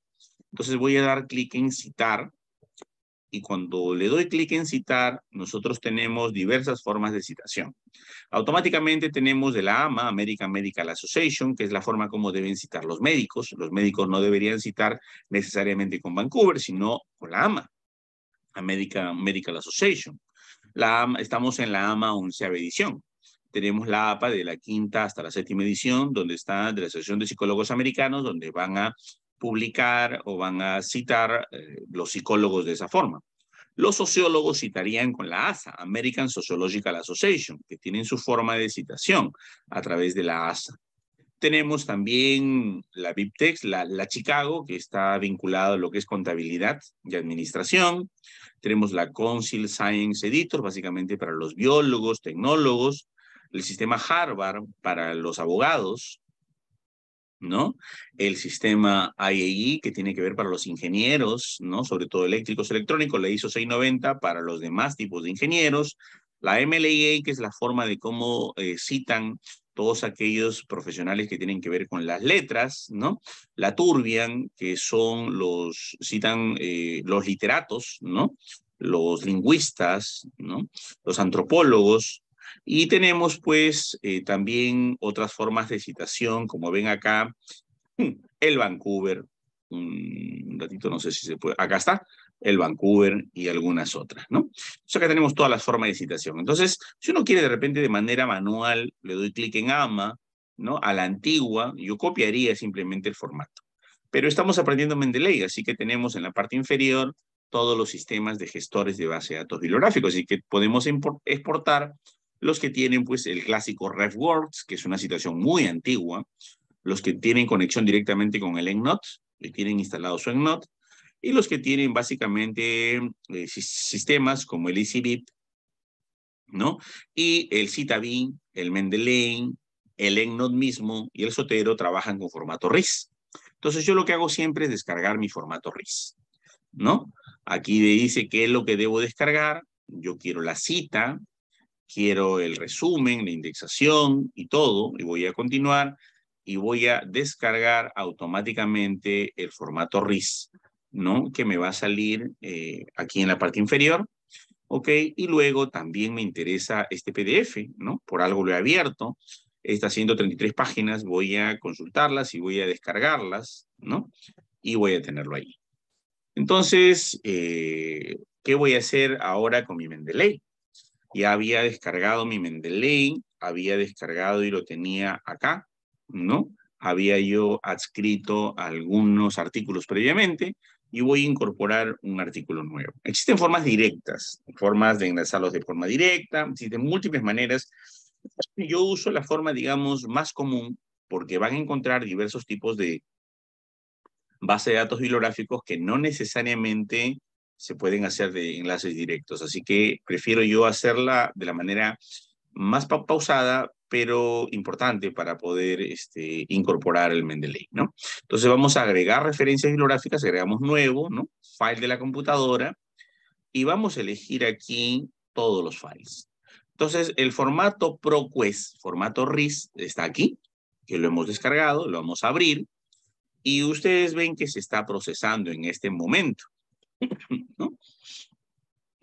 Entonces voy a dar clic en citar y cuando le doy clic en citar, nosotros tenemos diversas formas de citación. Automáticamente tenemos de la AMA, American Medical Association, que es la forma como deben citar los médicos. Los médicos no deberían citar necesariamente con Vancouver, sino con la AMA, American Medical Association. La estamos en la AMA 11 edición. Tenemos la APA de la quinta hasta la séptima edición, donde está de la Asociación de Psicólogos Americanos, donde van a publicar o van a citar eh, los psicólogos de esa forma. Los sociólogos citarían con la ASA, American Sociological Association, que tienen su forma de citación a través de la ASA. Tenemos también la BIPTEX, la, la Chicago, que está vinculada a lo que es contabilidad y administración. Tenemos la Council Science Editor, básicamente para los biólogos, tecnólogos. El sistema Harvard para los abogados. ¿no? El sistema IEI e que tiene que ver para los ingenieros, ¿no? Sobre todo eléctricos, electrónicos, la ISO 690 para los demás tipos de ingenieros. La MLIA que es la forma de cómo eh, citan todos aquellos profesionales que tienen que ver con las letras, ¿no? La Turbian, que son los, citan eh, los literatos, ¿no? Los lingüistas, ¿no? Los antropólogos, y tenemos pues eh, también otras formas de citación, como ven acá, el Vancouver, un ratito, no sé si se puede, acá está, el Vancouver y algunas otras, ¿no? O sea, acá tenemos todas las formas de citación. Entonces, si uno quiere de repente de manera manual, le doy clic en AMA, ¿no? A la antigua, yo copiaría simplemente el formato. Pero estamos aprendiendo Mendeley, así que tenemos en la parte inferior todos los sistemas de gestores de base de datos bibliográficos, así que podemos exportar los que tienen pues el clásico RefWorks, que es una situación muy antigua, los que tienen conexión directamente con el EndNote, que tienen instalado su EndNote, y los que tienen básicamente eh, sistemas como el EasyBit, ¿no? Y el Citabin, el Mendeley, el EndNote mismo y el Sotero trabajan con formato RIS. Entonces yo lo que hago siempre es descargar mi formato RIS, ¿no? Aquí dice qué es lo que debo descargar, yo quiero la cita, quiero el resumen, la indexación y todo, y voy a continuar y voy a descargar automáticamente el formato RIS, ¿no? Que me va a salir eh, aquí en la parte inferior, ¿ok? Y luego también me interesa este PDF, ¿no? Por algo lo he abierto. Estas 133 páginas voy a consultarlas y voy a descargarlas, ¿no? Y voy a tenerlo ahí. Entonces, eh, ¿qué voy a hacer ahora con mi Mendeley? ya había descargado mi Mendeley, había descargado y lo tenía acá, ¿no? Había yo adscrito algunos artículos previamente y voy a incorporar un artículo nuevo. Existen formas directas, formas de enlazarlos de forma directa, existen múltiples maneras. Yo uso la forma, digamos, más común porque van a encontrar diversos tipos de base de datos bibliográficos que no necesariamente se pueden hacer de enlaces directos. Así que prefiero yo hacerla de la manera más pausada, pero importante para poder este, incorporar el Mendeley, ¿no? Entonces vamos a agregar referencias bibliográficas, agregamos nuevo, ¿no? File de la computadora y vamos a elegir aquí todos los files. Entonces el formato ProQuest, formato RIS, está aquí, que lo hemos descargado, lo vamos a abrir y ustedes ven que se está procesando en este momento.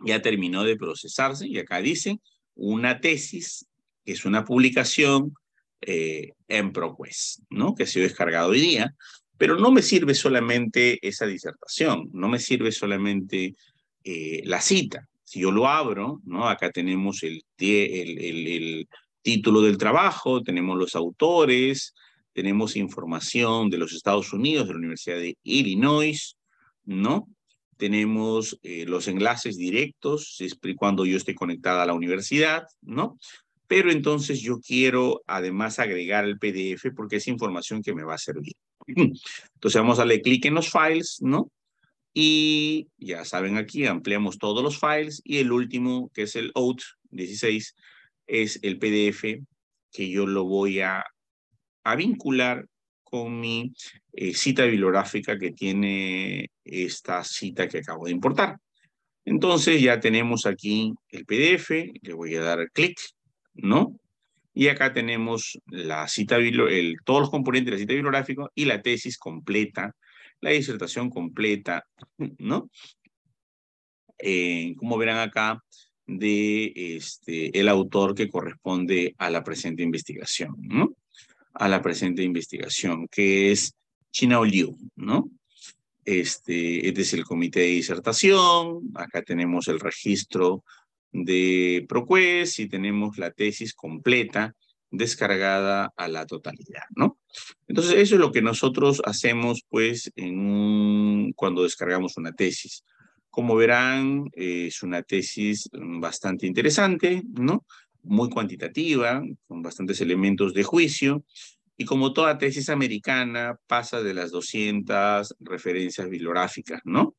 Ya terminó de procesarse y acá dice una tesis, que es una publicación eh, en ProQuest, ¿no? que ha sido descargado hoy día, pero no me sirve solamente esa disertación, no me sirve solamente eh, la cita. Si yo lo abro, ¿no? acá tenemos el, el título del trabajo, tenemos los autores, tenemos información de los Estados Unidos, de la Universidad de Illinois, ¿no? tenemos eh, los enlaces directos, cuando yo esté conectada a la universidad, ¿no? Pero entonces yo quiero además agregar el PDF porque es información que me va a servir. Entonces vamos a darle clic en los files, ¿no? Y ya saben aquí, ampliamos todos los files y el último, que es el OUT 16, es el PDF que yo lo voy a, a vincular con mi eh, cita bibliográfica que tiene esta cita que acabo de importar. Entonces ya tenemos aquí el PDF, le voy a dar clic, ¿no? Y acá tenemos la cita, el, todos los componentes de la cita bibliográfica y la tesis completa, la disertación completa, ¿no? Eh, como verán acá, de este, el autor que corresponde a la presente investigación, ¿no? a la presente investigación, que es China Liu, ¿no? Este, este es el comité de disertación, acá tenemos el registro de ProQuest y tenemos la tesis completa descargada a la totalidad, ¿no? Entonces, eso es lo que nosotros hacemos, pues, en cuando descargamos una tesis. Como verán, es una tesis bastante interesante, ¿no? muy cuantitativa, con bastantes elementos de juicio, y como toda tesis americana, pasa de las 200 referencias bibliográficas, ¿no?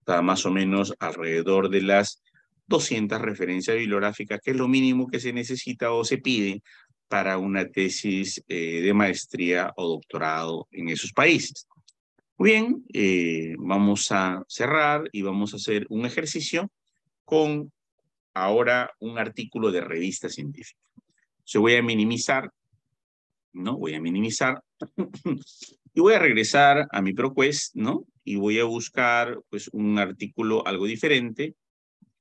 Está más o menos alrededor de las 200 referencias bibliográficas, que es lo mínimo que se necesita o se pide para una tesis eh, de maestría o doctorado en esos países. Muy bien, eh, vamos a cerrar y vamos a hacer un ejercicio con ahora un artículo de revista científica. Se voy a minimizar, ¿no? Voy a minimizar y voy a regresar a mi ProQuest, ¿no? Y voy a buscar, pues, un artículo algo diferente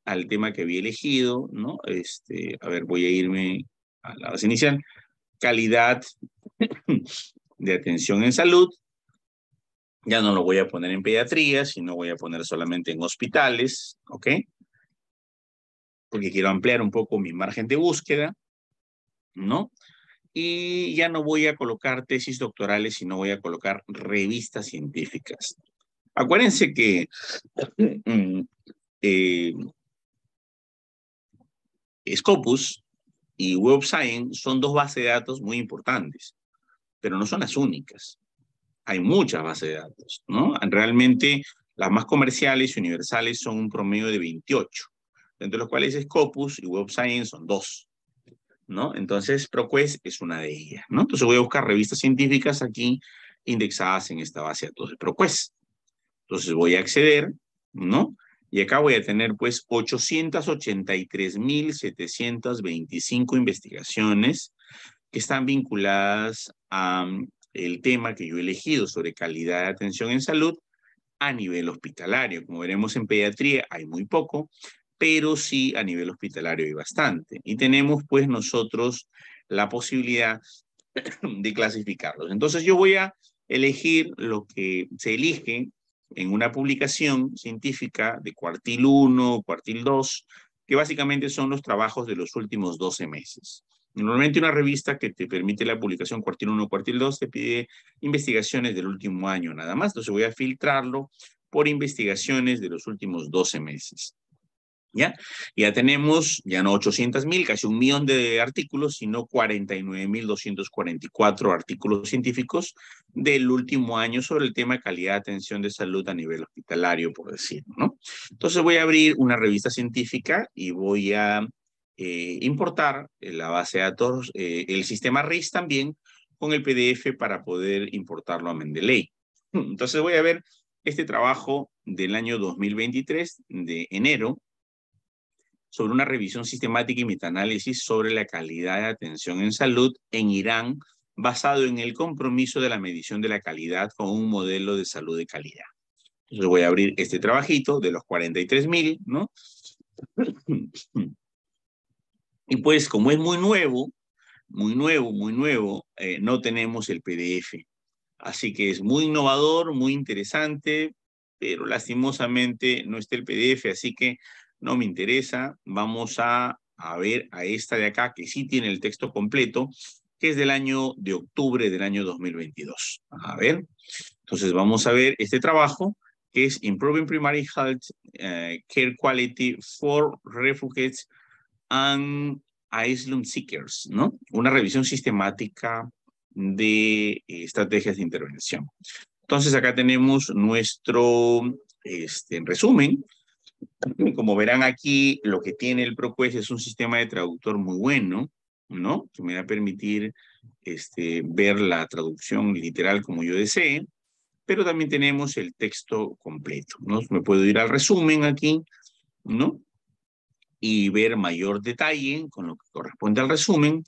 al tema que había elegido, ¿no? Este, a ver, voy a irme a la base inicial. Calidad de atención en salud. Ya no lo voy a poner en pediatría, sino voy a poner solamente en hospitales, ¿ok? porque quiero ampliar un poco mi margen de búsqueda, ¿no? Y ya no voy a colocar tesis doctorales, sino voy a colocar revistas científicas. Acuérdense que mm, eh, Scopus y Web Science son dos bases de datos muy importantes, pero no son las únicas. Hay muchas bases de datos, ¿no? Realmente las más comerciales y universales son un promedio de 28 entre los cuales Scopus y Web Science son dos. ¿no? Entonces, ProQuest es una de ellas. ¿no? Entonces voy a buscar revistas científicas aquí indexadas en esta base de datos de ProQuest. Entonces voy a acceder, ¿no? Y acá voy a tener pues 883.725 investigaciones que están vinculadas a mm, el tema que yo he elegido sobre calidad de atención en salud a nivel hospitalario. Como veremos en pediatría hay muy poco, pero sí a nivel hospitalario y bastante. Y tenemos pues nosotros la posibilidad de clasificarlos. Entonces yo voy a elegir lo que se elige en una publicación científica de cuartil 1, cuartil 2, que básicamente son los trabajos de los últimos 12 meses. Normalmente una revista que te permite la publicación cuartil 1, cuartil 2, te pide investigaciones del último año nada más. Entonces voy a filtrarlo por investigaciones de los últimos 12 meses. ¿Ya? Ya tenemos, ya no 800 mil, casi un millón de artículos, sino 49.244 artículos científicos del último año sobre el tema de calidad de atención de salud a nivel hospitalario, por decirlo, ¿no? Entonces voy a abrir una revista científica y voy a eh, importar la base de datos, eh, el sistema RIS también, con el PDF para poder importarlo a Mendeley. Entonces voy a ver este trabajo del año 2023, de enero, sobre una revisión sistemática y metaanálisis sobre la calidad de atención en salud en Irán, basado en el compromiso de la medición de la calidad con un modelo de salud de calidad. Entonces voy a abrir este trabajito de los 43.000, ¿no? Y pues como es muy nuevo, muy nuevo, muy nuevo, eh, no tenemos el PDF. Así que es muy innovador, muy interesante, pero lastimosamente no está el PDF, así que no me interesa, vamos a, ver a esta de acá que sí tiene el texto completo, que es del año de octubre del año 2022. A ver, entonces vamos a ver este trabajo que es Improving Primary Health eh, Care Quality for Refugees and Asylum Seekers, ¿no? Una revisión sistemática de estrategias de intervención. Entonces acá tenemos nuestro este, resumen Como verán aquí, lo que tiene el ProQuest es un sistema de traductor muy bueno, ¿no? Que me va a permitir este, ver la traducción literal como yo desee, pero también tenemos el texto completo, ¿no? Me puedo ir al resumen aquí, ¿no? Y ver mayor detalle con lo que corresponde al resumen,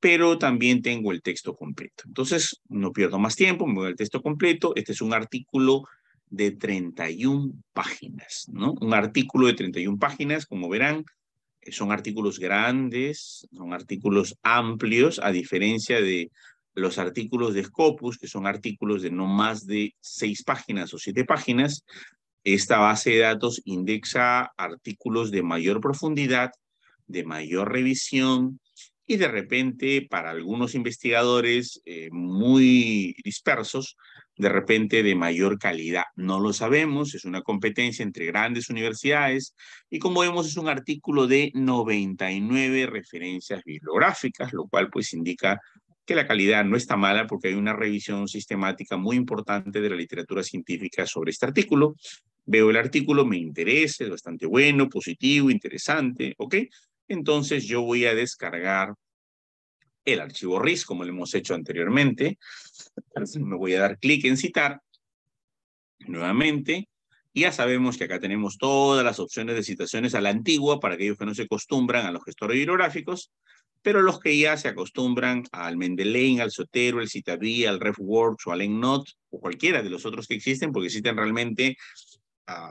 pero también tengo el texto completo. Entonces, no pierdo más tiempo, me voy al texto completo. Este es un artículo de 31 páginas, ¿no? Un artículo de 31 páginas, como verán, eh, son artículos grandes, son artículos amplios, a diferencia de los artículos de Scopus, que son artículos de no más de seis páginas o siete páginas. Esta base de datos indexa artículos de mayor profundidad, de mayor revisión, y de repente para algunos investigadores eh, muy dispersos, de repente de mayor calidad. No lo sabemos, es una competencia entre grandes universidades y como vemos es un artículo de 99 referencias bibliográficas, lo cual pues indica que la calidad no está mala porque hay una revisión sistemática muy importante de la literatura científica sobre este artículo. Veo el artículo, me interesa, es bastante bueno, positivo, interesante, ¿ok? Entonces yo voy a descargar el archivo RIS, como lo hemos hecho anteriormente. me voy a dar clic en citar nuevamente. Ya sabemos que acá tenemos todas las opciones de citaciones a la antigua para aquellos que no se acostumbran a los gestores bibliográficos, pero los que ya se acostumbran al Mendeley, al Sotero, al Citavi al RefWorks o al EndNote o cualquiera de los otros que existen, porque existen realmente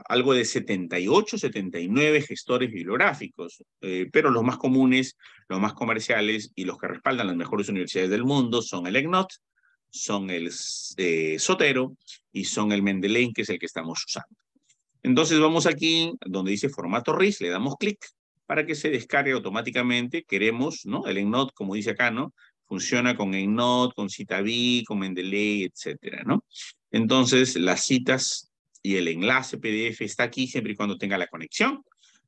algo de 78, 79 gestores bibliográficos, eh, pero los más comunes, los más comerciales y los que respaldan las mejores universidades del mundo son el EGNOT, son el eh, Sotero y son el Mendeley, que es el que estamos usando. Entonces vamos aquí donde dice formato RIS, le damos clic para que se descargue automáticamente. Queremos, ¿no? El EGNOT, como dice acá, ¿no? Funciona con EGNOT, con CitaVi, con Mendeley, etcétera, ¿no? Entonces, las citas y el enlace PDF está aquí siempre y cuando tenga la conexión.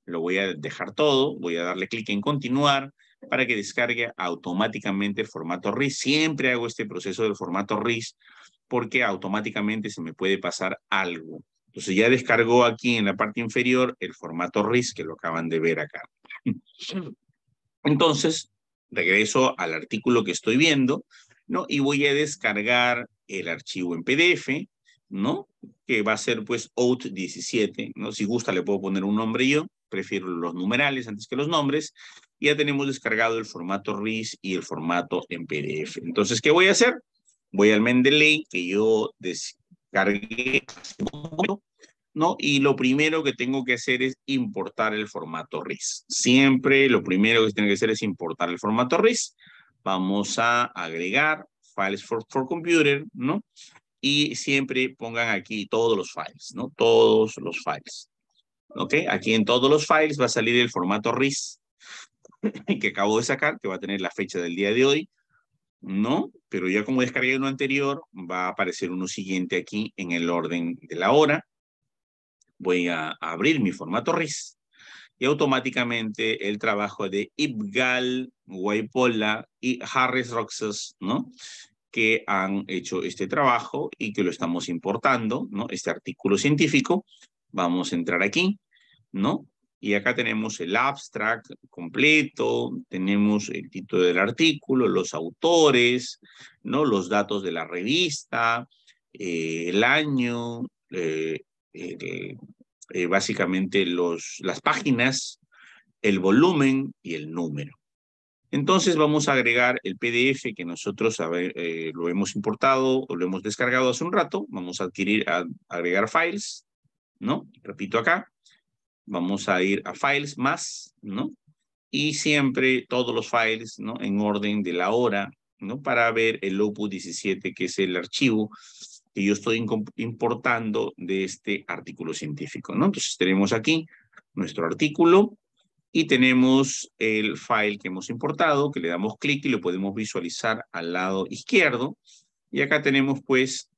Lo voy a dejar todo, voy a darle clic en continuar para que descargue automáticamente el formato RIS. Siempre hago este proceso del formato RIS porque automáticamente se me puede pasar algo. Entonces ya descargó aquí en la parte inferior el formato RIS que lo acaban de ver acá. Entonces, regreso al artículo que estoy viendo, ¿no? Y voy a descargar el archivo en PDF, ¿no? Que va a ser pues out 17, ¿no? Si gusta le puedo poner un nombre yo, prefiero los numerales antes que los nombres. Ya tenemos descargado el formato RIS y el formato en PDF. Entonces, ¿qué voy a hacer? Voy al Mendeley que yo descargué, ¿no? Y lo primero que tengo que hacer es importar el formato RIS. Siempre lo primero que tiene que hacer es importar el formato RIS. Vamos a agregar files for computer, ¿no? y siempre pongan aquí todos los files, ¿no? Todos los files. ¿Ok? Aquí en todos los files va a salir el formato RIS que acabo de sacar, que va a tener la fecha del día de hoy, ¿no? Pero ya como descargué uno anterior, va a aparecer uno siguiente aquí en el orden de la hora. Voy a abrir mi formato RIS y automáticamente el trabajo de Ibgal, Waipola y Harris Roxas, ¿no? que han hecho este trabajo y que lo estamos importando, ¿no? Este artículo científico. Vamos a entrar aquí, ¿no? Y acá tenemos el abstract completo, tenemos el título del artículo, los autores, ¿no? Los datos de la revista, eh, el año, eh, eh, básicamente los, las páginas, el volumen y el número. Entonces vamos a agregar el PDF que nosotros eh, lo hemos importado o lo hemos descargado hace un rato. Vamos a adquirir, a agregar files, ¿no? Repito acá. Vamos a ir a files más, ¿no? Y siempre todos los files, ¿no? En orden de la hora, ¿no? Para ver el Opus 17, que es el archivo que yo estoy importando de este artículo científico, ¿no? Entonces tenemos aquí nuestro artículo, y tenemos el file que hemos importado, que le damos clic y lo podemos visualizar al lado izquierdo. Y acá tenemos pues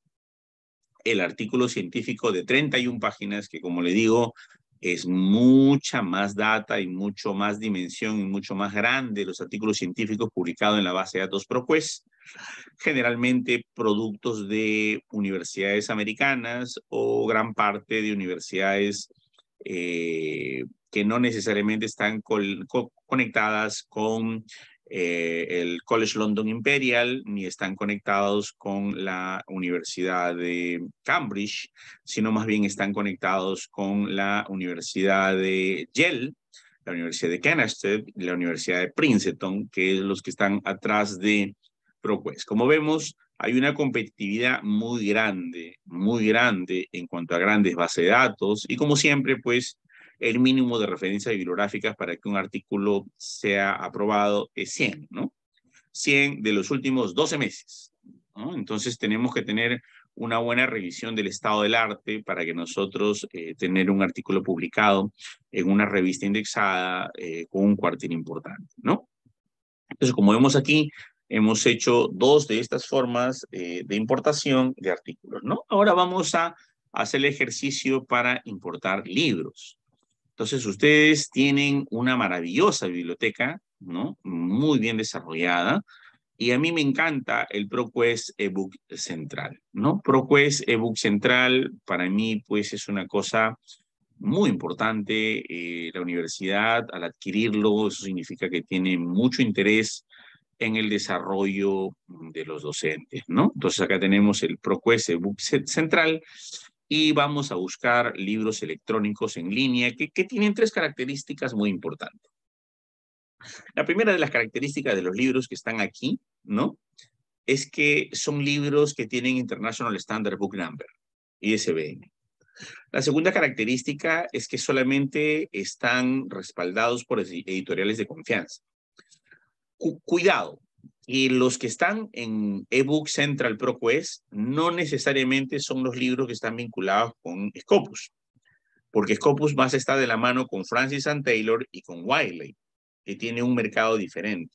el artículo científico de 31 páginas, que como le digo, es mucha más data y mucho más dimensión y mucho más grande los artículos científicos publicados en la base de datos ProQuest, generalmente productos de universidades americanas o gran parte de universidades eh, que no necesariamente están conectadas con eh, el College London Imperial ni están conectados con la Universidad de Cambridge, sino más bien están conectados con la Universidad de Yale, la Universidad de y la Universidad de Princeton, que es los que están atrás de pero pues, como vemos, hay una competitividad muy grande, muy grande en cuanto a grandes bases de datos y como siempre, pues, el mínimo de referencias bibliográficas para que un artículo sea aprobado es 100, ¿no? 100 de los últimos 12 meses. ¿no? Entonces tenemos que tener una buena revisión del estado del arte para que nosotros eh, tener un artículo publicado en una revista indexada eh, con un cuartel importante, ¿no? Entonces, como vemos aquí, hemos hecho dos de estas formas eh, de importación de artículos, ¿no? Ahora vamos a hacer el ejercicio para importar libros. Entonces, ustedes tienen una maravillosa biblioteca, ¿no? Muy bien desarrollada. Y a mí me encanta el ProQuest eBook Central, ¿no? ProQuest eBook Central para mí, pues, es una cosa muy importante. Eh, la universidad, al adquirirlo, eso significa que tiene mucho interés en el desarrollo mm, de los docentes, ¿no? Entonces acá tenemos el ProQuest Central y vamos a buscar libros electrónicos en línea que, que tienen tres características muy importantes. La primera de las características de los libros que están aquí, ¿no? Es que son libros que tienen International Standard Book Number, ISBN. La segunda característica es que solamente están respaldados por editoriales de confianza cuidado, y los que están en eBook Central ProQuest no necesariamente son los libros que están vinculados con Scopus, porque Scopus más está de la mano con Francis and Taylor y con Wiley, que tiene un mercado diferente.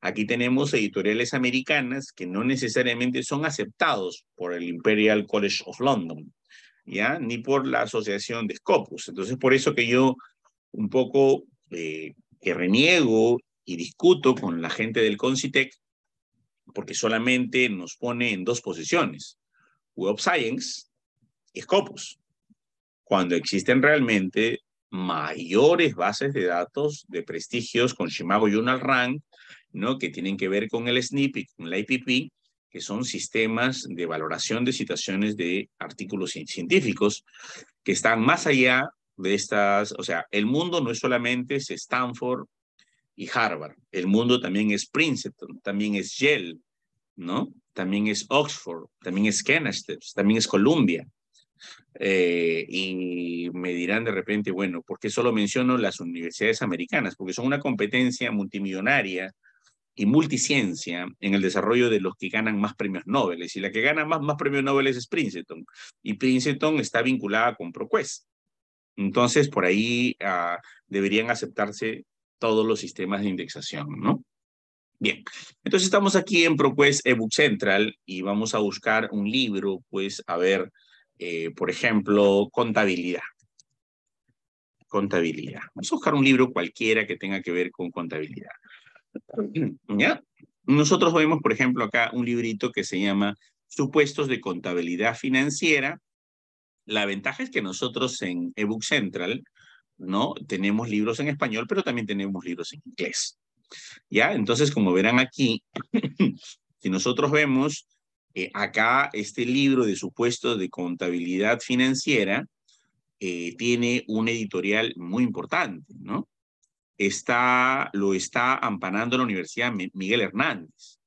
Aquí tenemos editoriales americanas que no necesariamente son aceptados por el Imperial College of London, ¿ya? Ni por la Asociación de Scopus. Entonces, por eso que yo un poco eh, que reniego y discuto con la gente del Concitec porque solamente nos pone en dos posiciones, Web Science y Scopus, cuando existen realmente mayores bases de datos de prestigios con Shimago Journal Rank, ¿no? que tienen que ver con el SNP y con la IPP, que son sistemas de valoración de citaciones de artículos científicos que están más allá de estas, o sea, el mundo no es solamente Stanford, y Harvard. El mundo también es Princeton, también es Yale, ¿no? También es Oxford, también es canisters también es Columbia. Eh, y me dirán de repente, bueno, ¿por qué solo menciono las universidades americanas? Porque son una competencia multimillonaria y multiciencia en el desarrollo de los que ganan más premios Nobel. Y la que gana más, más premios Nobel es Princeton. Y Princeton está vinculada con ProQuest. Entonces, por ahí ah, deberían aceptarse todos los sistemas de indexación, ¿no? Bien, entonces estamos aquí en ProQuest eBook Central y vamos a buscar un libro, pues, a ver, eh, por ejemplo, contabilidad. Contabilidad. Vamos a buscar un libro cualquiera que tenga que ver con contabilidad. ¿Ya? Nosotros vemos, por ejemplo, acá un librito que se llama Supuestos de Contabilidad Financiera. La ventaja es que nosotros en eBook Central ¿no? Tenemos libros en español, pero también tenemos libros en inglés. ¿Ya? Entonces, como verán aquí, si nosotros vemos eh, acá este libro de supuesto de contabilidad financiera, eh, tiene un editorial muy importante, ¿no? Está, lo está amparando la Universidad Miguel Hernández.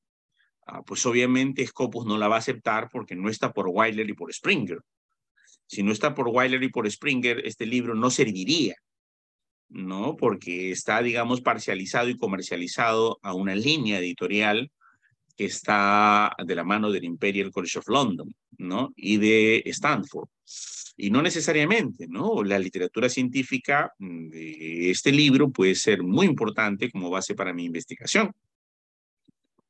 Ah, pues obviamente Scopus no la va a aceptar porque no está por Weiler y por Springer. Si no está por Weiler y por Springer, este libro no serviría, ¿no? Porque está, digamos, parcializado y comercializado a una línea editorial que está de la mano del Imperial College of London, ¿no? Y de Stanford. Y no necesariamente, ¿no? La literatura científica de este libro puede ser muy importante como base para mi investigación.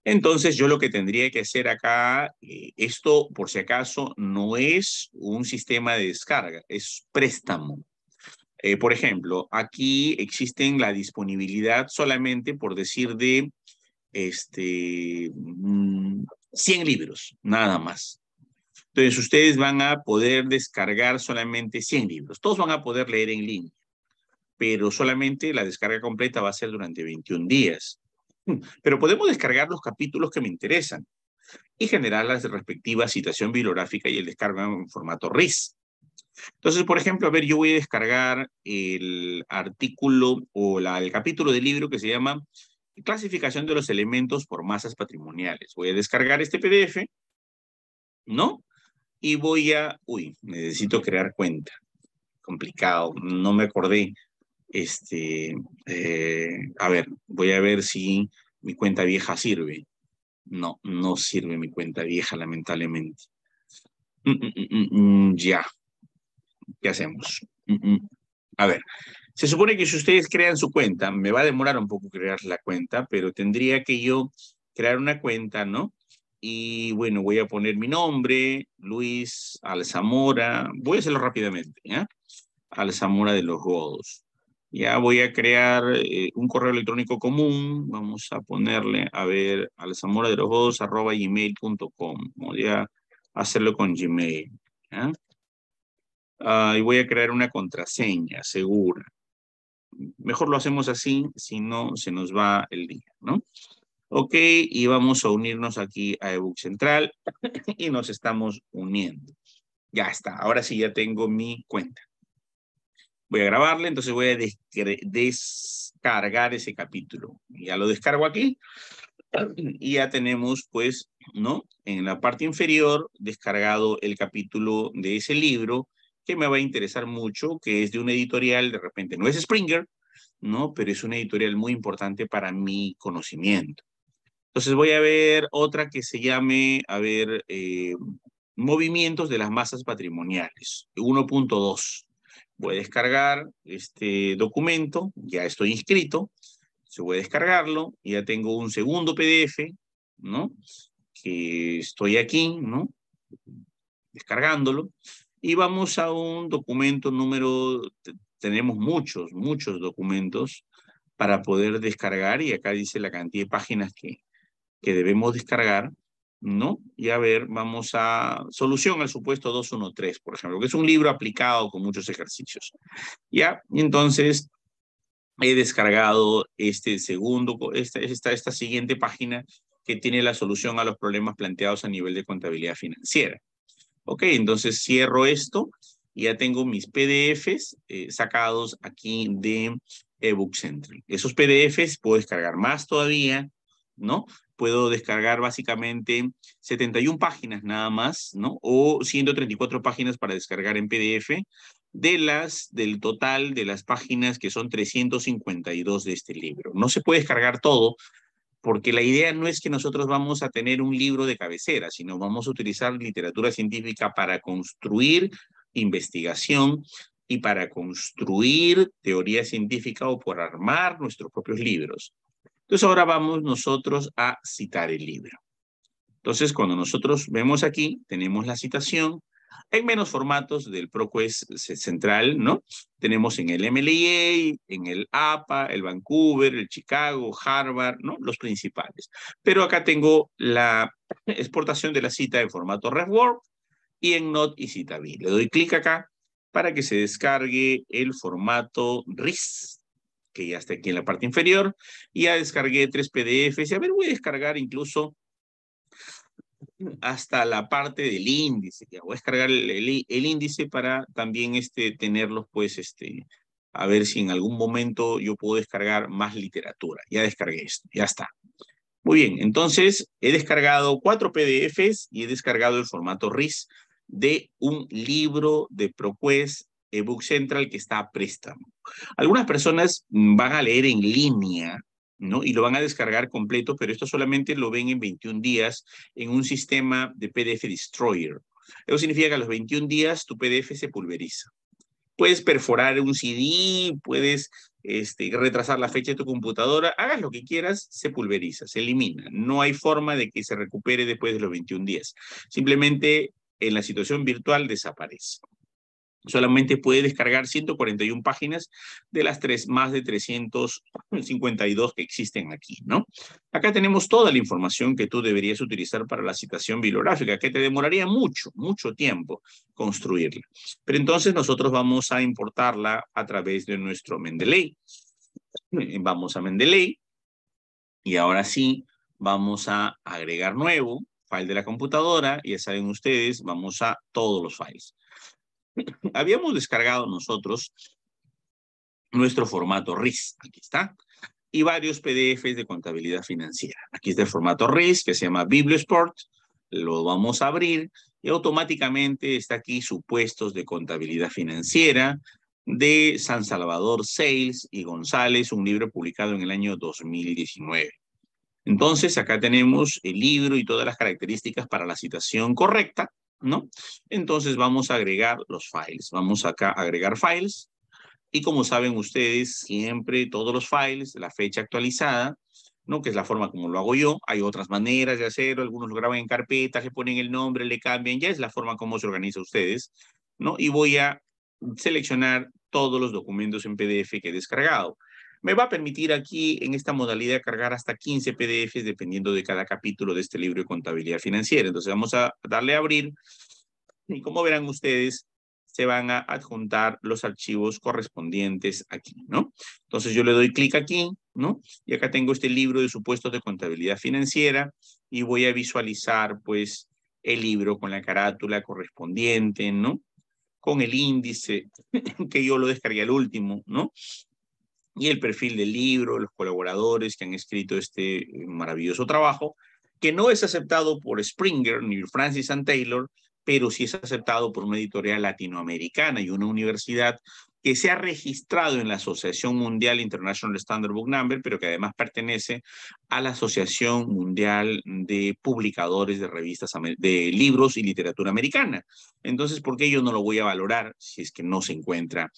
Entonces, yo lo que tendría que hacer acá, eh, esto por si acaso no es un sistema de descarga, es préstamo. Eh, por ejemplo, aquí existen la disponibilidad solamente, por decir, de este, 100 mm, libros, nada más. Entonces, ustedes van a poder descargar solamente 100 libros. Todos van a poder leer en línea, pero solamente la descarga completa va a ser durante 21 días. pero podemos descargar los capítulos que me interesan y generar la respectiva citación bibliográfica y el descargo en formato RIS. Entonces, por ejemplo, a ver, yo voy a descargar el artículo o el capítulo del libro que se llama Clasificación de los elementos por masas patrimoniales. Voy a descargar este PDF, ¿no? Y voy a, uy, necesito crear cuenta. Complicado, no me acordé este, eh, a ver, voy a ver si mi cuenta vieja sirve. No, no sirve mi cuenta vieja, lamentablemente. Mm, mm, mm, ya. ¿Qué hacemos? A ver, se supone que si ustedes crean su cuenta, me va a demorar un poco crear la cuenta, pero tendría que yo crear una cuenta, ¿no? Y bueno, voy a poner mi nombre, Luis Alzamora, voy a hacerlo rápidamente, ¿ya? ¿eh? Alzamora de los Godos. Ya voy a crear eh, un correo electrónico común. Vamos a ponerle, a ver, al de los Godos, arroba gmail.com. Voy a hacerlo con Gmail. Ah, y voy a crear una contraseña segura. Mejor lo hacemos así, si no se nos va el día, ¿no? Ok, y vamos a unirnos aquí a ebook central y nos estamos uniendo. Ya está, ahora sí ya tengo mi cuenta voy a grabarle, entonces voy a descargar ese capítulo. Ya lo descargo aquí y ya tenemos, pues, ¿no? En la parte inferior descargado el capítulo de ese libro que me va a interesar mucho, que es de una editorial, de repente no es Springer, ¿no? Pero es una editorial muy importante para mi conocimiento. Entonces voy a ver otra que se llame, a ver, eh, Movimientos de las Masas Patrimoniales, 1.2 voy a descargar este documento, ya estoy inscrito, se voy a descargarlo, ya tengo un segundo PDF, ¿no? Que estoy aquí, ¿no? Descargándolo. Y vamos a un documento número, tenemos muchos, muchos documentos para poder descargar y acá dice la cantidad de páginas que, que debemos descargar. ¿no? Y a ver, vamos a solución al supuesto 213, por ejemplo, que es un libro aplicado con muchos ejercicios. Ya, entonces he descargado este segundo, este, esta, esta, siguiente página que tiene la solución a los problemas planteados a nivel de contabilidad financiera. Ok, entonces cierro esto y ya tengo mis PDFs eh, sacados aquí de ebook Central. Esos PDFs puedo descargar más todavía, ¿no? puedo descargar básicamente 71 páginas nada más, ¿no? O 134 páginas para descargar en PDF de las, del total de las páginas que son 352 de este libro. No se puede descargar todo, porque la idea no es que nosotros vamos a tener un libro de cabecera, sino vamos a utilizar literatura científica para construir investigación y para construir teoría científica o por armar nuestros propios libros. Entonces ahora vamos nosotros a citar el libro. Entonces cuando nosotros vemos aquí, tenemos la citación en menos formatos del ProQuest central, ¿no? Tenemos en el MLA, en el APA, el Vancouver, el Chicago, Harvard, ¿no? Los principales. Pero acá tengo la exportación de la cita en formato ReWord y en Not y Citavi. Le doy clic acá para que se descargue el formato RIS, que ya está aquí en la parte inferior. Y ya descargué tres PDFs. Y a ver, voy a descargar incluso hasta la parte del índice. voy a descargar el, índice para también este, tenerlos, pues, este, a ver si en algún momento yo puedo descargar más literatura. Ya descargué esto, ya está. Muy bien, entonces he descargado cuatro PDFs y he descargado el formato RIS de un libro de ProQuest Ebook eh, Central que está a préstamo. Algunas personas mm, van a leer en línea, ¿no? Y lo van a descargar completo, pero esto solamente lo ven en 21 días en un sistema de PDF Destroyer. Eso significa que a los 21 días tu PDF se pulveriza. Puedes perforar un CD, puedes este, retrasar la fecha de tu computadora, hagas lo que quieras, se pulveriza, se elimina. No hay forma de que se recupere después de los 21 días. Simplemente en la situación virtual desaparece solamente puede descargar 141 páginas de las tres, más de 352 que existen aquí, ¿no? Acá tenemos toda la información que tú deberías utilizar para la citación bibliográfica, que te demoraría mucho, mucho tiempo construirla. Pero entonces nosotros vamos a importarla a través de nuestro Mendeley. Vamos a Mendeley y ahora sí vamos a agregar nuevo, file de la computadora, ya saben ustedes, vamos a todos los files. habíamos descargado nosotros nuestro formato RIS, aquí está, y varios PDFs de contabilidad financiera. Aquí está el formato RIS, que se llama BiblioSport, lo vamos a abrir, y automáticamente está aquí supuestos de contabilidad financiera de San Salvador Sales y González, un libro publicado en el año 2019. Entonces, acá tenemos el libro y todas las características para la citación correcta. ¿no? Entonces vamos a agregar los files. Vamos acá a agregar files. Y como saben ustedes, siempre todos los files, la fecha actualizada, ¿no? Que es la forma como lo hago yo. Hay otras maneras de hacerlo. Algunos lo graban en carpeta, le ponen el nombre, le cambian. Ya es la forma como se organiza ustedes, ¿no? Y voy a seleccionar todos los documentos en PDF que he descargado me va a permitir aquí en esta modalidad cargar hasta 15 PDFs dependiendo de cada capítulo de este libro de contabilidad financiera. Entonces vamos a darle a abrir y como verán ustedes, se van a adjuntar los archivos correspondientes aquí, ¿no? Entonces yo le doy clic aquí, ¿no? Y acá tengo este libro de supuestos de contabilidad financiera y voy a visualizar, pues, el libro con la carátula correspondiente, ¿no? Con el índice que yo lo descargué al último, ¿no? y el perfil del libro, los colaboradores que han escrito este eh, maravilloso trabajo, que no es aceptado por Springer ni Francis and Taylor, pero sí es aceptado por una editorial latinoamericana y una universidad que se ha registrado en la Asociación Mundial International Standard Book Number, pero que además pertenece a la Asociación Mundial de Publicadores de Revistas de Libros y Literatura Americana. Entonces, ¿por qué yo no lo voy a valorar si es que no se encuentra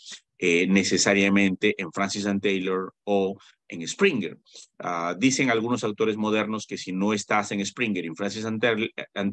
eh, necesariamente en Francis and Taylor o en Springer. Ah, dicen algunos autores modernos que si no estás en Springer, en Francis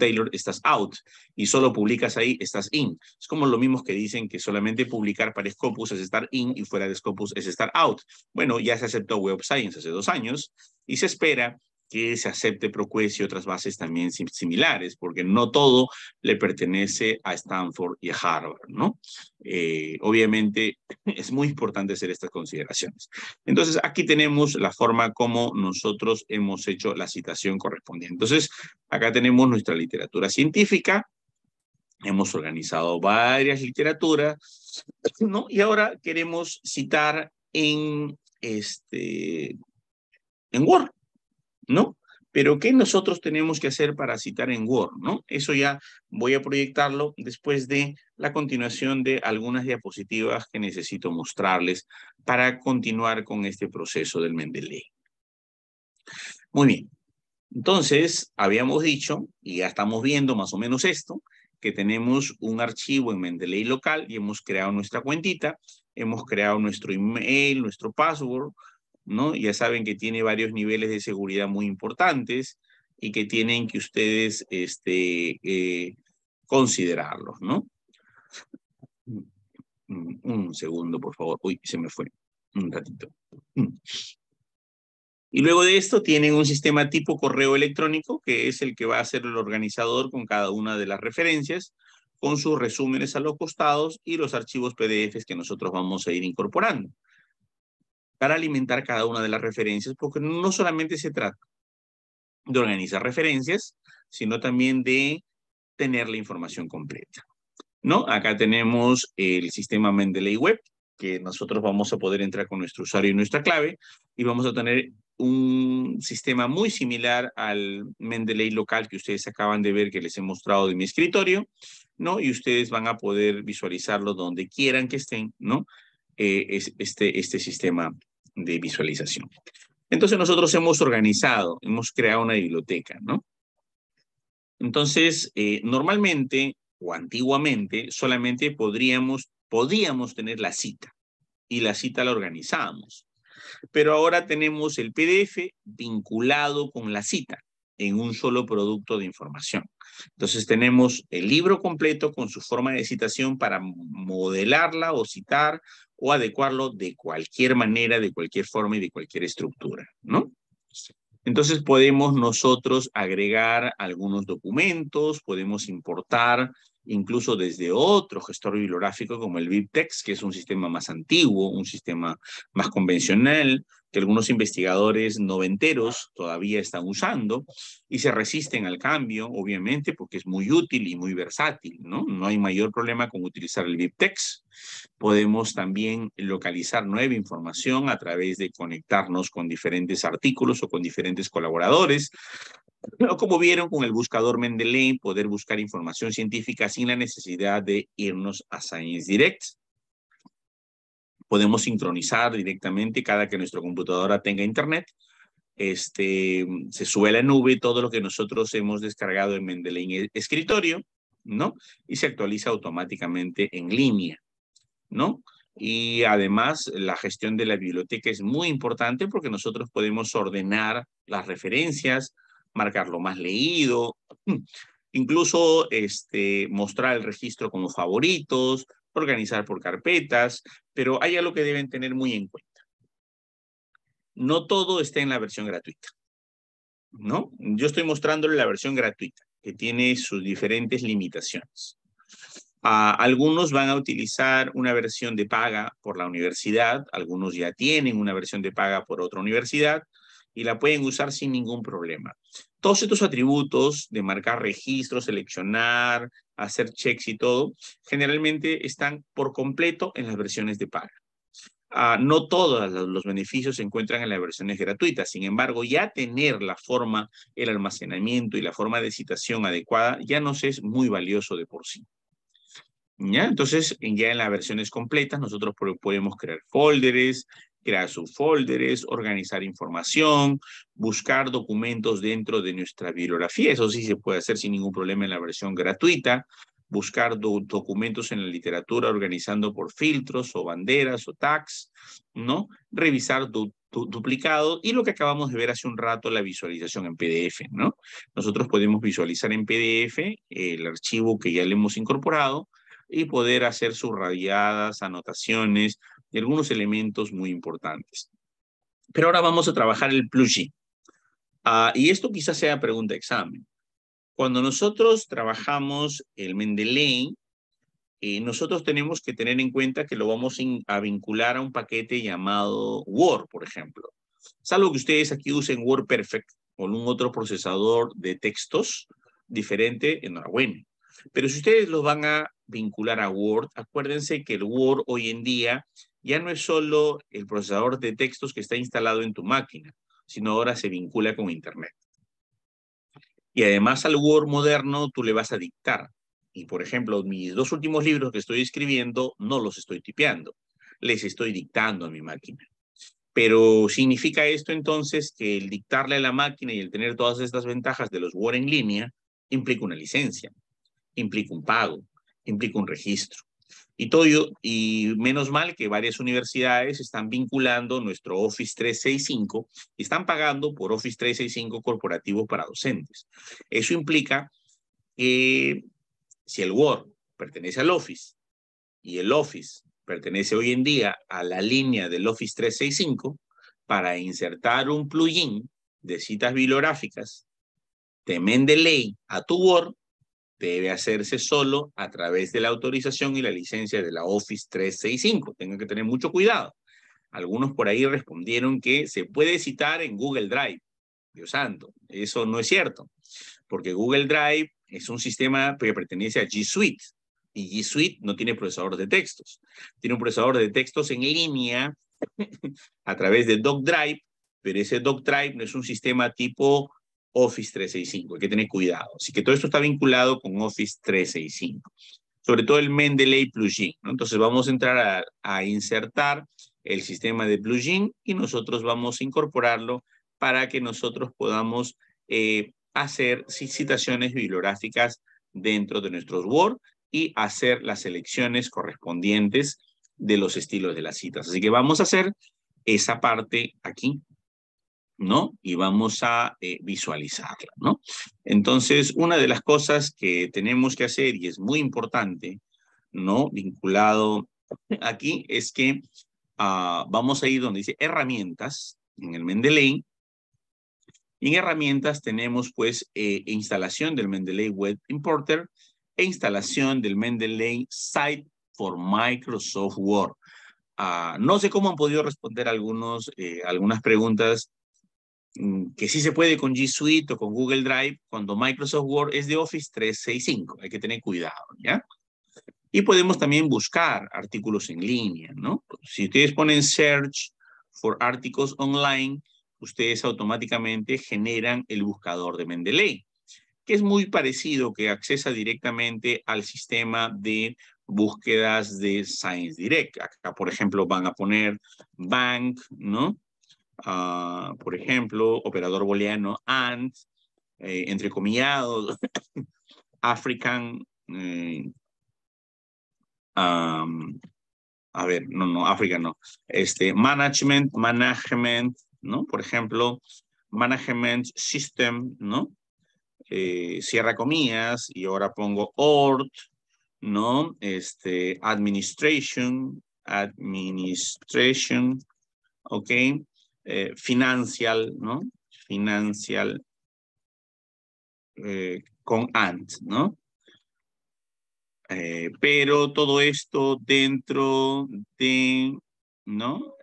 Taylor, estás out y solo publicas ahí, estás in. Es como lo mismo que dicen que solamente publicar para Scopus es estar in y fuera de Scopus es estar out. Bueno, ya se aceptó Web Science hace dos años y se espera que se acepte ProQuest y otras bases también similares, porque no todo le pertenece a Stanford y a Harvard, ¿no? Eh, obviamente es muy importante hacer estas consideraciones. Entonces, aquí tenemos la forma como nosotros hemos hecho la citación correspondiente. Entonces, acá tenemos nuestra literatura científica, hemos organizado varias literaturas, ¿no? Y ahora queremos citar en, este, en Word. ¿no? Pero ¿qué nosotros tenemos que hacer para citar en Word, ¿no? Eso ya voy a proyectarlo después de la continuación de algunas diapositivas que necesito mostrarles para continuar con este proceso del Mendeley. Muy bien. Entonces, habíamos dicho, y ya estamos viendo más o menos esto, que tenemos un archivo en Mendeley local y hemos creado nuestra cuentita, hemos creado nuestro email, nuestro password, ¿no? Ya saben que tiene varios niveles de seguridad muy importantes y que tienen que ustedes este, eh, considerarlos, ¿no? Mm, mm, un segundo, por favor. Uy, se me fue un ratito. Mm. Y luego de esto tienen un sistema tipo correo electrónico, que es el que va a ser el organizador con cada una de las referencias, con sus resúmenes a los costados y los archivos PDFs que nosotros vamos a ir incorporando para alimentar cada una de las referencias, porque no solamente se trata de organizar referencias, sino también de tener la información completa. ¿No? Acá tenemos el sistema Mendeley Web, que nosotros vamos a poder entrar con nuestro usuario y nuestra clave, y vamos a tener un sistema muy similar al Mendeley local que ustedes acaban de ver que les he mostrado de mi escritorio, ¿no? Y ustedes van a poder visualizarlo donde quieran que estén, ¿no? Eh, este, este sistema de visualización. Entonces nosotros hemos organizado, hemos creado una biblioteca, ¿no? Entonces, eh, normalmente o antiguamente solamente podríamos, podíamos tener la cita y la cita la organizábamos. Pero ahora tenemos el PDF vinculado con la cita en un solo producto de información. Entonces tenemos el libro completo con su forma de citación para modelarla o citar o adecuarlo de cualquier manera, de cualquier forma y de cualquier estructura, ¿no? Entonces podemos nosotros agregar algunos documentos, podemos importar incluso desde otro gestor bibliográfico como el BibTeX, que es un sistema más antiguo, un sistema más convencional, que algunos investigadores noventeros todavía están usando y se resisten al cambio, obviamente, porque es muy útil y muy versátil, ¿no? No hay mayor problema con utilizar el BibTeX. Podemos también localizar nueva información a través de conectarnos con diferentes artículos o con diferentes colaboradores como vieron con el buscador Mendeley, poder buscar información científica sin la necesidad de irnos a Science Direct. Podemos sincronizar directamente cada que nuestra computadora tenga internet. Este, se sube a la nube todo lo que nosotros hemos descargado en Mendeley escritorio, ¿no? Y se actualiza automáticamente en línea, ¿no? Y además la gestión de la biblioteca es muy importante porque nosotros podemos ordenar las referencias, marcar lo más leído, incluso este, mostrar el registro como favoritos, organizar por carpetas, pero hay algo que deben tener muy en cuenta. No todo está en la versión gratuita, ¿no? Yo estoy mostrándole la versión gratuita, que tiene sus diferentes limitaciones. Ah, algunos van a utilizar una versión de paga por la universidad, algunos ya tienen una versión de paga por otra universidad, y la pueden usar sin ningún problema. Todos estos atributos de marcar registros, seleccionar, hacer checks y todo, generalmente están por completo en las versiones de paga. Ah, no todos los beneficios se encuentran en las versiones gratuitas. Sin embargo, ya tener la forma, el almacenamiento y la forma de citación adecuada ya nos es muy valioso de por sí. ¿Ya? Entonces, ya en las versiones completas nosotros podemos crear folders, crear subfolders, organizar información, buscar documentos dentro de nuestra bibliografía. Eso sí se puede hacer sin ningún problema en la versión gratuita. Buscar documentos en la literatura organizando por filtros o banderas o tags, ¿no? Revisar duplicado y lo que acabamos de ver hace un rato, la visualización en PDF, ¿no? Nosotros podemos visualizar en PDF eh, el archivo que ya le hemos incorporado y poder hacer subrayadas, anotaciones, algunos elementos muy importantes. Pero ahora vamos a trabajar el plugin. Ah, y esto quizás sea pregunta de examen. Cuando nosotros trabajamos el Mendeley, eh, nosotros tenemos que tener en cuenta que lo vamos a vincular a un paquete llamado Word, por ejemplo. Salvo que ustedes aquí usen Word Perfect o un otro procesador de textos diferente, enhorabuena. Pero si ustedes lo van a vincular a Word, acuérdense que el Word hoy en día ya no es solo el procesador de textos que está instalado en tu máquina, sino ahora se vincula con Internet. Y además al Word moderno tú le vas a dictar. Y por ejemplo, mis dos últimos libros que estoy escribiendo no los estoy tipeando, les estoy dictando a mi máquina. Pero significa esto entonces que el dictarle a la máquina y el tener todas estas ventajas de los Word en línea implica una licencia, implica un pago, implica un registro. Y, todo, y menos mal que varias universidades están vinculando nuestro Office 365 y están pagando por Office 365 corporativo para docentes. Eso implica que si el Word pertenece al Office y el Office pertenece hoy en día a la línea del Office 365, para insertar un plugin de citas bibliográficas de ley a tu Word, debe hacerse solo a través de la autorización y la licencia de la Office 365. Tengan que tener mucho cuidado. Algunos por ahí respondieron que se puede citar en Google Drive. Dios santo, eso no es cierto, porque Google Drive es un sistema que pertenece a G Suite y G Suite no tiene procesador de textos. Tiene un procesador de textos en línea a través de Doc Drive, pero ese Doc Drive no es un sistema tipo Office 365. Hay que tener cuidado. Así que todo esto está vinculado con Office 365. Sobre todo el Mendeley plugin. Entonces vamos a entrar a, insertar el sistema de plugin y nosotros vamos a incorporarlo para que nosotros podamos eh, hacer citaciones bibliográficas dentro de nuestros Word y hacer las selecciones correspondientes de los estilos de las citas. Así que vamos a hacer esa parte aquí. ¿no? Y vamos a eh, visualizarla, ¿no? Entonces, una de las cosas que tenemos que hacer, y es muy importante, ¿no? Vinculado aquí, es que ah, vamos a ir donde dice herramientas, en el Mendeley, y en herramientas tenemos, pues, eh, instalación del Mendeley Web Importer e instalación del Mendeley Site for Microsoft Word. Ah, no sé cómo han podido responder algunos, eh, algunas preguntas Mm, que sí se puede con G Suite o con Google Drive cuando Microsoft Word es de Office 365. Hay que tener cuidado, ¿ya? Y podemos también buscar artículos en línea, ¿no? Si ustedes ponen search for articles online, ustedes automáticamente generan el buscador de Mendeley, que es muy parecido, que accesa directamente al sistema de búsquedas de Science Direct. Acá, por ejemplo, van a poner bank, ¿no? Ah, por ejemplo, operador booleano AND, eh, entre comillados, African, eh, a ver, no, no, África no, este, management, management, ¿no? Por ejemplo, management system, ¿no? Eh, cierra comillas y ahora pongo ORT, ¿no? Este, administration, administration, ¿ok? Eh, financial, ¿no? Financial eh, con ANT, ¿no? Eh, pero todo esto dentro de, ¿no?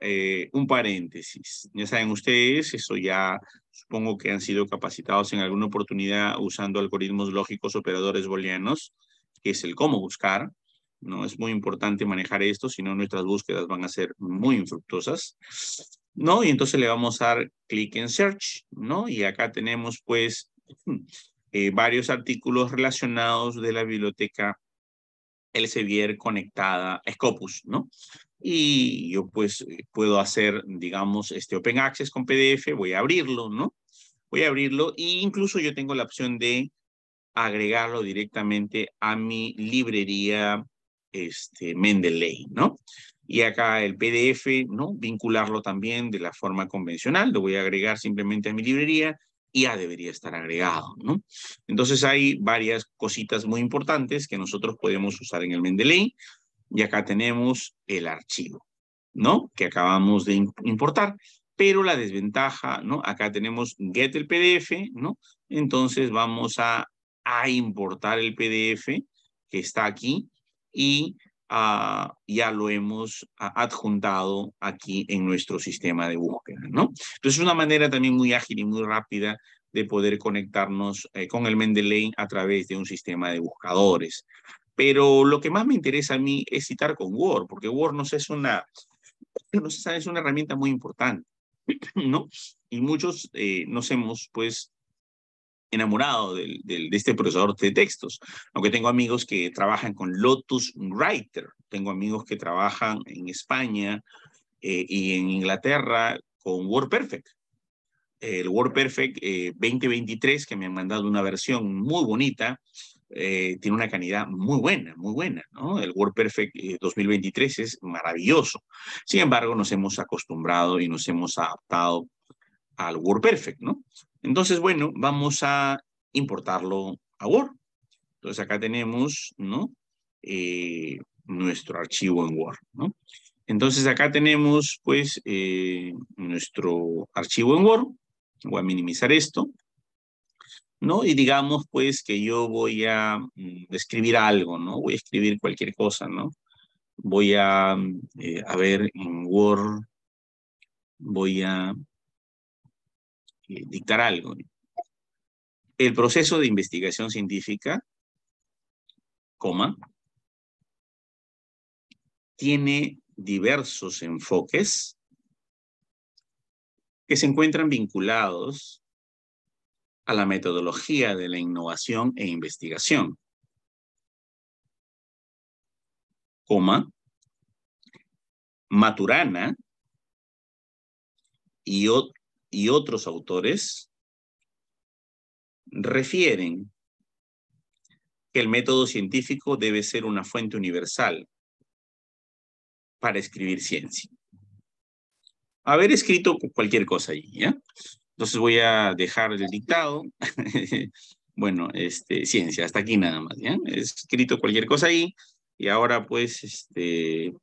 un paréntesis. Ya saben ustedes, eso ya supongo que han sido capacitados en alguna oportunidad usando algoritmos lógicos operadores booleanos, que es el cómo buscar, ¿no? Es muy importante manejar esto, ...sino nuestras búsquedas van a ser muy infructuosas. ¿no? Y entonces le vamos a dar clic en Search, ¿no? Y acá tenemos, pues, eh, varios artículos relacionados de la biblioteca Elsevier conectada a Scopus, ¿no? Y yo, pues, eh, puedo hacer, digamos, este Open Access con PDF, voy a abrirlo, ¿no? Voy a abrirlo e incluso yo tengo la opción de agregarlo directamente a mi librería este, Mendeley, ¿no? y acá el PDF, ¿no? Vincularlo también de la forma convencional, lo voy a agregar simplemente a mi librería y ya debería estar agregado, ¿no? Entonces hay varias cositas muy importantes que nosotros podemos usar en el Mendeley y acá tenemos el archivo, ¿no? Que acabamos de importar, pero la desventaja, ¿no? Acá tenemos get el PDF, ¿no? Entonces vamos a, a importar el PDF que está aquí y Ah, ya lo hemos ah, adjuntado aquí en nuestro sistema de búsqueda, ¿no? Entonces, es una manera también muy ágil y muy rápida de poder conectarnos eh, con el Mendeley a través de un sistema de buscadores. Pero lo que más me interesa a mí es citar con Word, porque Word nos es una, es una herramienta muy importante, ¿no? Y muchos eh, nos hemos, pues, enamorado de, de, este procesador de textos, aunque tengo amigos que trabajan con Lotus Writer, tengo amigos que trabajan en España eh, y en Inglaterra con WordPerfect. El WordPerfect eh, 2023, que me han mandado una versión muy bonita, eh, tiene una calidad muy buena, muy buena, ¿no? El WordPerfect 2023 eh, es maravilloso. Sin embargo, nos hemos acostumbrado y nos hemos adaptado al WordPerfect, ¿no? Entonces, bueno, vamos a importarlo a Word. Entonces acá tenemos, ¿no? Eh, nuestro archivo en Word, ¿no? Entonces acá tenemos, pues, eh, nuestro archivo en Word. Voy a minimizar esto, ¿no? Y digamos, pues, que yo voy a mm, escribir algo, ¿no? Voy a escribir cualquier cosa, ¿no? Voy a, mm, eh, a ver, en Word, voy a eh, dictar algo. El proceso de investigación científica, coma, tiene diversos enfoques que se encuentran vinculados a la metodología de la innovación e investigación. Coma, Maturana y, y otros autores refieren que el método científico debe ser una fuente universal para escribir ciencia. Haber escrito cualquier cosa ahí, ¿ya? Entonces voy a dejar el dictado. bueno, este, ciencia, hasta aquí nada más, ¿ya? He escrito cualquier cosa ahí y ahora pues, este,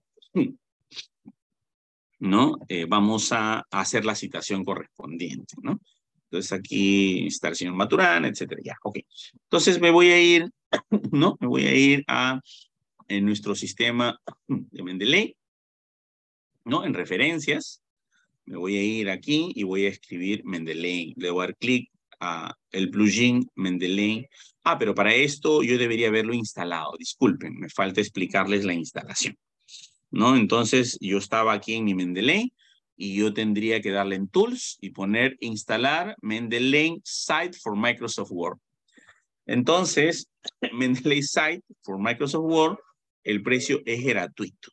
¿no? Eh, vamos a hacer la citación correspondiente, ¿no? Entonces aquí está el señor Maturana, etcétera, ya, ok. Entonces me voy a ir, ¿no? Me voy a ir a en nuestro sistema de Mendeley, ¿no? En referencias, me voy a ir aquí y voy a escribir Mendeley. Le voy a dar clic a el plugin Mendeley. Ah, pero para esto yo debería haberlo instalado. Disculpen, me falta explicarles la instalación. ¿no? Entonces yo estaba aquí en mi Mendeley y yo tendría que darle en Tools y poner instalar Mendeley Site for Microsoft Word. Entonces, Mendeley Site for Microsoft Word, el precio es gratuito.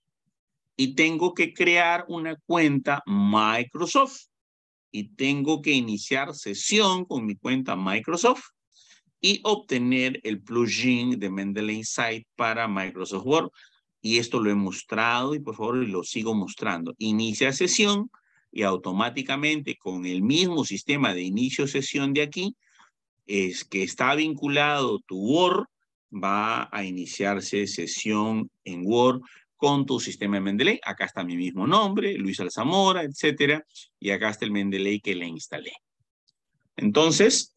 Y tengo que crear una cuenta Microsoft. Y tengo que iniciar sesión con mi cuenta Microsoft y obtener el plugin de Mendeley Site para Microsoft Word y esto lo he mostrado y por favor lo sigo mostrando. Inicia sesión y automáticamente con el mismo sistema de inicio sesión de aquí, es que está vinculado tu Word, va a iniciarse sesión en Word con tu sistema de Mendeley. Acá está mi mismo nombre, Luis Alzamora, etcétera, y acá está el Mendeley que le instalé. Entonces,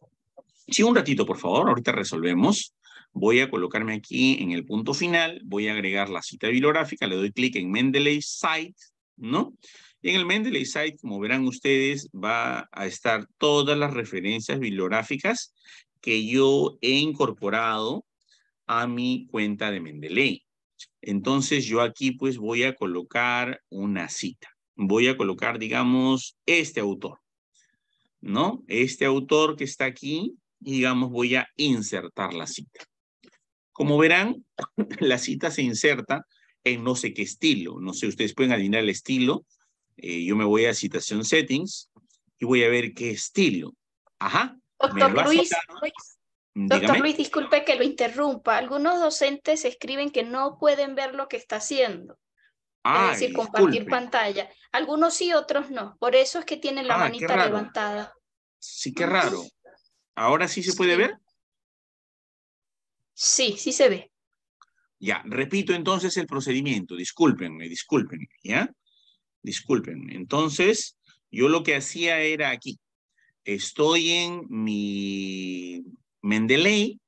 sí, un ratito, por favor, ahorita resolvemos. Voy a colocarme aquí en el punto final, voy a agregar la cita bibliográfica, le doy clic en Mendeley Site, ¿no? Y en el Mendeley Site, como verán ustedes, va a estar todas las referencias bibliográficas que yo he incorporado a mi cuenta de Mendeley. Entonces yo aquí pues voy a colocar una cita. Voy a colocar, digamos, este autor, ¿no? Este autor que está aquí, digamos, voy a insertar la cita. Como verán, la cita se inserta en no sé qué estilo. No sé, ustedes pueden adivinar el estilo. Eh, yo me voy a citación settings y voy a ver qué estilo. Ajá. Doctor Luis, mm, doctor disculpe que lo interrumpa. Algunos docentes escriben que no pueden ver lo que está haciendo. Ah, es decir, compartir pantalla. Algunos sí, otros no. Por eso es que tienen la ah, manita levantada. Sí, qué raro. ¿Ahora sí se puede ver? Sí, sí se ve. Ya, repito entonces el procedimiento. Discúlpenme, discúlpenme, ¿ya? Discúlpenme. Entonces, yo lo que hacía era aquí. Estoy en mi Mendeley,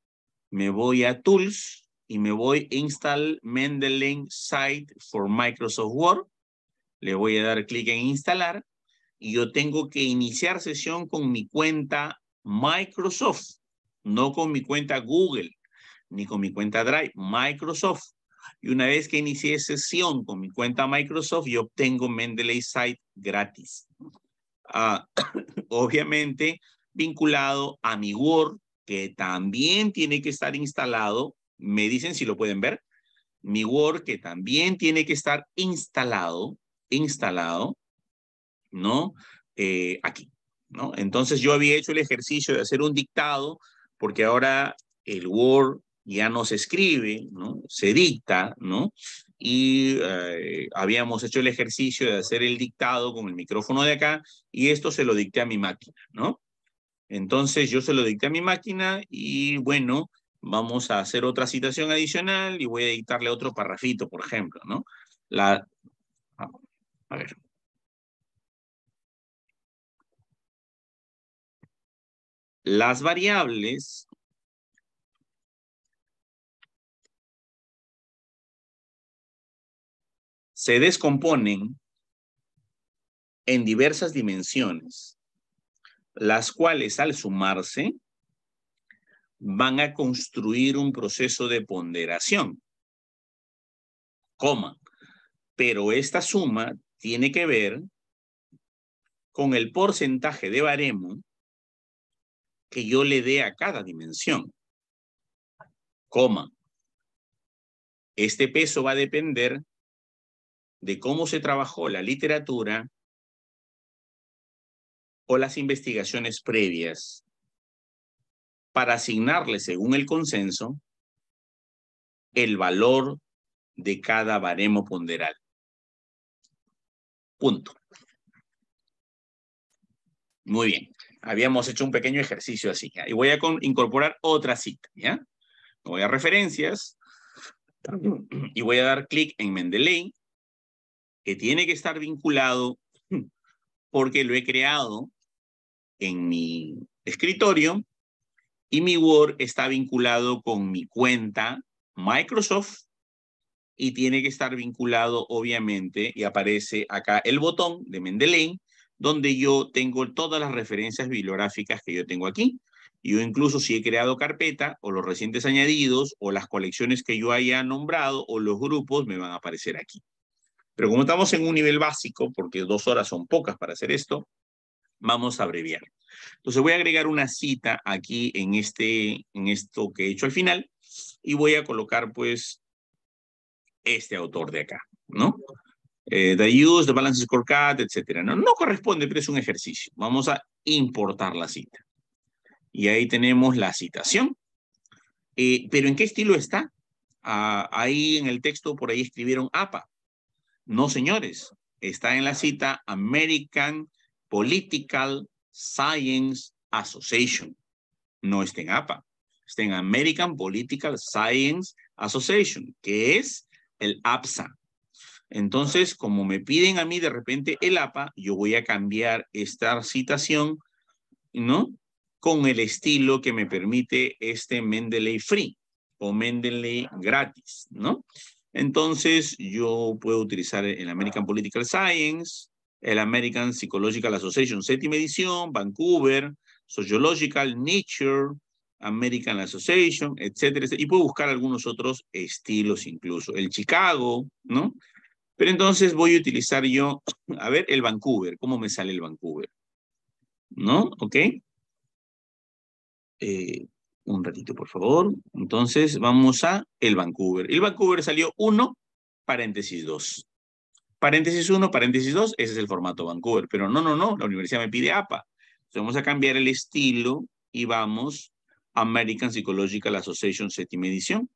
me voy a Tools y me voy a Install Mendeley Site for Microsoft Word. Le voy a dar clic en Instalar y yo tengo que iniciar sesión con mi cuenta Microsoft, no con mi cuenta Google ni con mi cuenta Drive, Microsoft. Y una vez que inicié sesión con mi cuenta Microsoft, yo obtengo Mendeley Site gratis. Ah, obviamente vinculado a mi Word, que también tiene que estar instalado. Me dicen si lo pueden ver. Mi Word, que también tiene que estar instalado, instalado, ¿no? Eh, aquí, ¿no? Entonces yo había hecho el ejercicio de hacer un dictado, porque ahora el Word ya no se escribe, ¿no? se dicta, ¿no? y eh, habíamos hecho el ejercicio de hacer el dictado con el micrófono de acá y esto se lo dicté a mi máquina, ¿no? Entonces yo se lo dicté a mi máquina y bueno, vamos a hacer otra citación adicional y voy a dictarle otro parrafito, por ejemplo, ¿no? La, ah, a ver. Las variables se descomponen en diversas dimensiones, las cuales al sumarse van a construir un proceso de ponderación, coma, pero esta suma tiene que ver con el porcentaje de baremo que yo le dé a cada dimensión, coma. Este peso va a depender de cómo se trabajó la literatura o las investigaciones previas para asignarle, según el consenso, el valor de cada baremo ponderal. Punto. Muy bien. Habíamos hecho un pequeño ejercicio así. Y voy a incorporar otra cita. Voy a referencias y voy a dar clic en Mendeley que tiene que estar vinculado porque lo he creado en mi escritorio y mi Word está vinculado con mi cuenta Microsoft y tiene que estar vinculado obviamente y aparece acá el botón de Mendeley donde yo tengo todas las referencias bibliográficas que yo tengo aquí. Yo incluso si he creado carpeta o los recientes añadidos o las colecciones que yo haya nombrado o los grupos me van a aparecer aquí. Pero como estamos en un nivel básico, porque dos horas son pocas para hacer esto, vamos a abreviar. Entonces voy a agregar una cita aquí en, este, en esto que he hecho al final y voy a colocar pues este autor de acá, ¿no? Eh, the use, the balance scorecard, etcétera. No, no corresponde, pero es un ejercicio. Vamos a importar la cita. Y ahí tenemos la citación. Eh, pero ¿en qué estilo está? Ah, ahí en el texto por ahí escribieron APA. No, señores, está en la cita American Political Science Association. No está en APA, está en American Political Science Association, que es el APSA. Entonces, como me piden a mí de repente el APA, yo voy a cambiar esta citación, ¿no? Con el estilo que me permite este Mendeley Free o Mendeley gratis, ¿no? Entonces, yo puedo utilizar el American Political Science, el American Psychological Association, séptima edición, Vancouver, Sociological, Nature, American Association, etcétera, Y puedo buscar algunos otros estilos incluso, el Chicago, ¿no? Pero entonces voy a utilizar yo, a ver, el Vancouver, ¿cómo me sale el Vancouver? ¿No? ¿Ok? Eh, un ratito, por favor. Entonces, vamos a el Vancouver. El Vancouver salió 1, paréntesis 2. Paréntesis 1, paréntesis 2, ese es el formato Vancouver. Pero no, no, no, la universidad me pide APA. Entonces, vamos a cambiar el estilo y vamos American Psychological Association séptima edición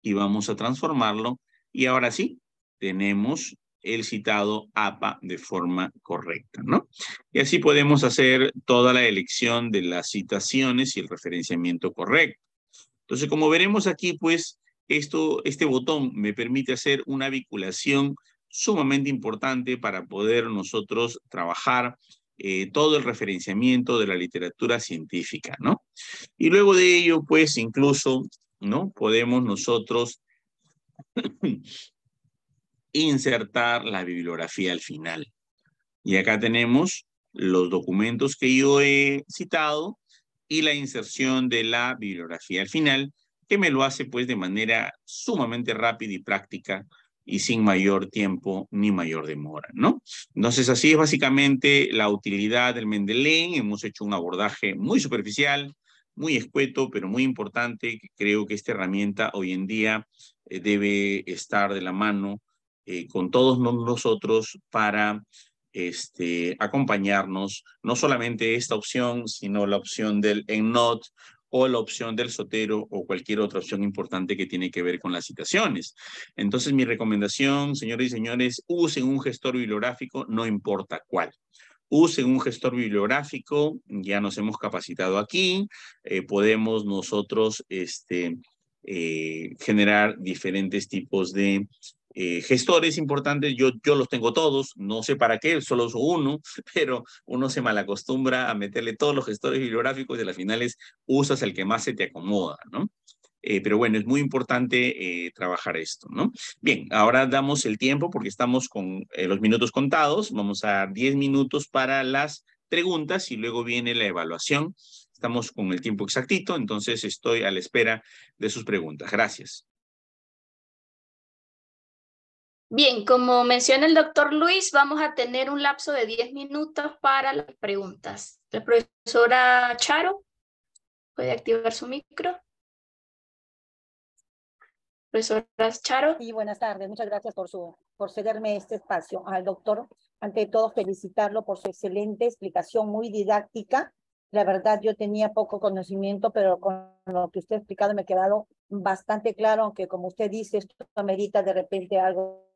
y vamos a transformarlo. Y ahora sí, tenemos el citado APA de forma correcta, ¿no? Y así podemos hacer toda la elección de las citaciones y el referenciamiento correcto. Entonces, como veremos aquí, pues, esto, este botón me permite hacer una vinculación sumamente importante para poder nosotros trabajar eh, todo el referenciamiento de la literatura científica, ¿no? Y luego de ello, pues, incluso, ¿no? Podemos nosotros insertar la bibliografía al final. Y acá tenemos los documentos que yo he citado y la inserción de la bibliografía al final, que me lo hace pues de manera sumamente rápida y práctica y sin mayor tiempo ni mayor demora, ¿no? Entonces, así es básicamente la utilidad del Mendeley. Hemos hecho un abordaje muy superficial, muy escueto, pero muy importante. Creo que esta herramienta hoy en día eh, debe estar de la mano eh, con todos nosotros para este, acompañarnos, no solamente esta opción, sino la opción del enot o la opción del sotero o cualquier otra opción importante que tiene que ver con las citaciones. Entonces, mi recomendación, señores y señores, usen un gestor bibliográfico, no importa cuál. Usen un gestor bibliográfico, ya nos hemos capacitado aquí, eh, podemos nosotros este, eh, generar diferentes tipos de eh, gestores importantes, yo, yo los tengo todos, no sé para qué, solo uso uno, pero uno se malacostumbra a meterle todos los gestores bibliográficos y las finales usas el que más se te acomoda, ¿no? Eh, pero bueno, es muy importante eh, trabajar esto, ¿no? Bien, ahora damos el tiempo porque estamos con los minutos contados. Vamos a 10 minutos para las preguntas y luego viene la evaluación. Estamos con el tiempo exactito, entonces estoy a la espera de sus preguntas. Gracias. Bien, como menciona el doctor Luis, vamos a tener un lapso de 10 minutos para las preguntas. La profesora Charo puede activar su micro. Profesora Charo. Sí, buenas tardes. Muchas gracias por, su, por cederme este espacio. Al doctor, ante todo, felicitarlo por su excelente explicación, muy didáctica. La verdad, yo tenía poco conocimiento, pero con lo que usted ha explicado me ha quedado bastante claro, aunque como usted dice, esto amerita de repente algo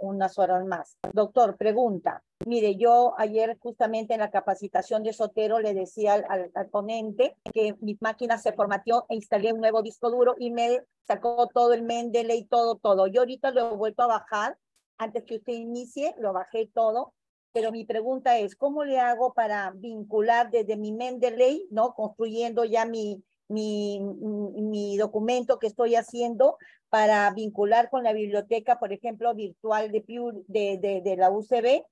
unas horas más. Doctor, pregunta. Mire, yo ayer justamente en la capacitación de Sotero le decía al, ponente que mi máquina se formateó e instalé un nuevo disco duro y me sacó todo el Mendeley, todo, todo. Yo ahorita lo he vuelto a bajar. Antes que usted inicie, lo bajé todo. Pero mi pregunta es, ¿cómo le hago para vincular desde mi Mendeley, ¿no? Construyendo ya mi, mi, mi documento que estoy haciendo para vincular con la biblioteca, por ejemplo, virtual de, de, la UCB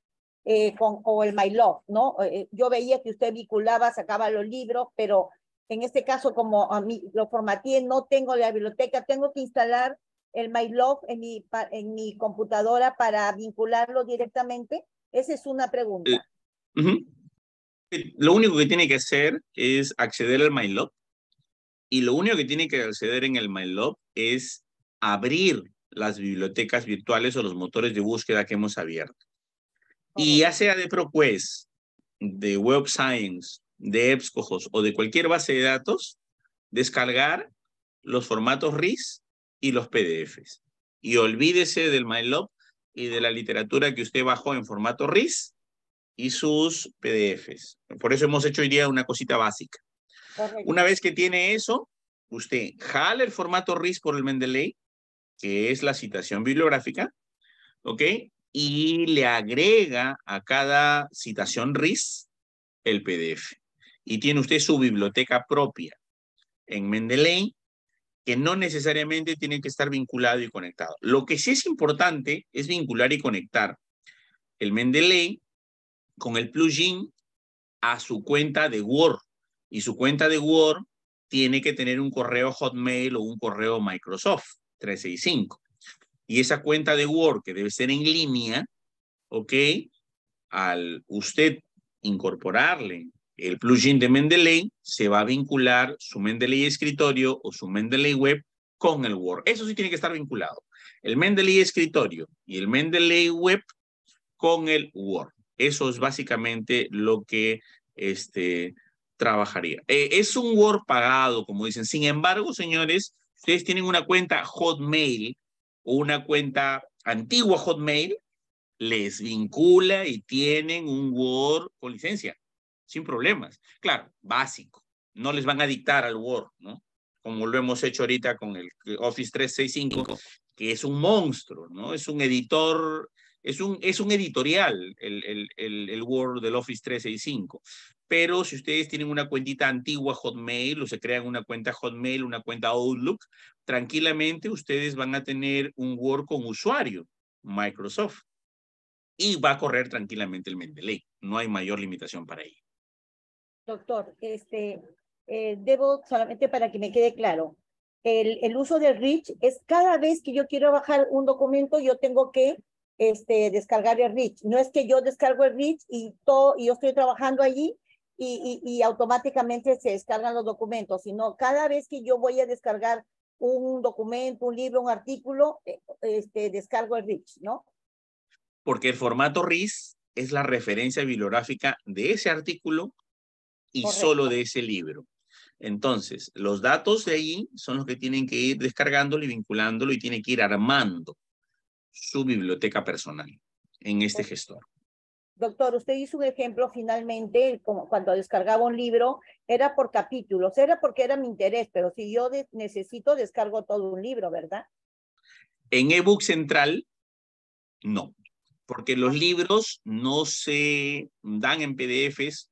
eh, o el My ¿no? Eh, yo veía que usted vinculaba, sacaba los libros, pero en este caso, como a mí lo formateé, no tengo la biblioteca, tengo que instalar el My en mi, en mi computadora para vincularlo directamente. Esa es una pregunta. Eh, lo único que tiene que hacer es acceder al MyLog y lo único que tiene que acceder en el MyLob es abrir las bibliotecas virtuales o los motores de búsqueda que hemos abierto. Y ya sea de ProQuest, de Web Science, de EBSCOJOS o de cualquier base de datos, descargar los formatos RIS y los PDFs. Y olvídese del MyLob y de la literatura que usted bajó en formato RIS y sus PDFs. Por eso hemos hecho hoy día una cosita básica. Una vez que tiene eso, usted jala el formato RIS por el Mendeley, que es la citación bibliográfica, ¿ok? Y le agrega a cada citación RIS el PDF. Y tiene usted su biblioteca propia en Mendeley, que no necesariamente tiene que estar vinculado y conectado. Lo que sí es importante es vincular y conectar el Mendeley con el plugin a su cuenta de Word y su cuenta de Word tiene que tener un correo Hotmail o un correo Microsoft 365. Y esa cuenta de Word que debe ser en línea, ¿ok? Al usted incorporarle el plugin de Mendeley, se va a vincular su Mendeley escritorio o su Mendeley web con el Word. Eso sí tiene que estar vinculado. El Mendeley escritorio y el Mendeley web con el Word. Eso es básicamente lo que este, trabajaría. Eh, es un Word pagado, como dicen. Sin embargo, señores, ustedes tienen una cuenta Hotmail o una cuenta antigua Hotmail, les vincula y tienen un Word con licencia, sin problemas. Claro, básico. No les van a dictar al Word, ¿no? Como lo hemos hecho ahorita con el Office 365, que es un monstruo, ¿no? Es un editor es un, es un editorial el, el, el, el, Word del Office 365 pero si ustedes tienen una cuentita antigua Hotmail o se crean una cuenta Hotmail, una cuenta Outlook, tranquilamente ustedes van a tener un Word con usuario, Microsoft, y va a correr tranquilamente el Mendeley. No hay mayor limitación para ello. Doctor, este, eh, debo solamente para que me quede claro, el, el uso de Rich es cada vez que yo quiero bajar un documento, yo tengo que este, descargar el Rich. No es que yo descargo el Rich y, todo, y yo estoy trabajando allí y, automáticamente se descargan los documentos, sino cada vez que yo voy a descargar un documento, un libro, un artículo, eh, este, descargo el RIS, ¿no? Porque el formato RIS es la referencia bibliográfica de ese artículo y solo de ese libro. Entonces, los datos de ahí son los que tienen que ir descargándolo y vinculándolo y tiene que ir armando su biblioteca personal en este gestor. Doctor, usted hizo un ejemplo finalmente, como cuando descargaba un libro, era por capítulos, era porque era mi interés, pero si yo necesito, descargo todo un libro, ¿verdad? En ebook central, no, porque los libros no se dan en PDFs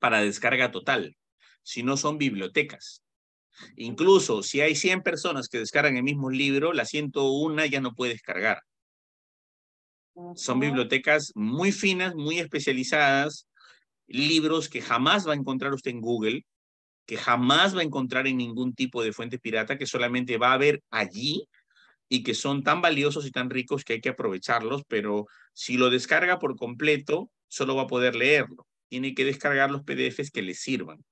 para descarga total, sino son bibliotecas. Incluso si hay 100 personas que descargan el mismo libro, la 101 ya no puede descargar. Son bibliotecas muy finas, muy especializadas, libros que jamás va a encontrar usted en Google, que jamás va a encontrar en ningún tipo de fuente pirata, que solamente va a haber allí y que son tan valiosos y tan ricos que hay que aprovecharlos, pero si lo descarga por completo, solo va a poder leerlo. Tiene que descargar los PDFs que le sirvan,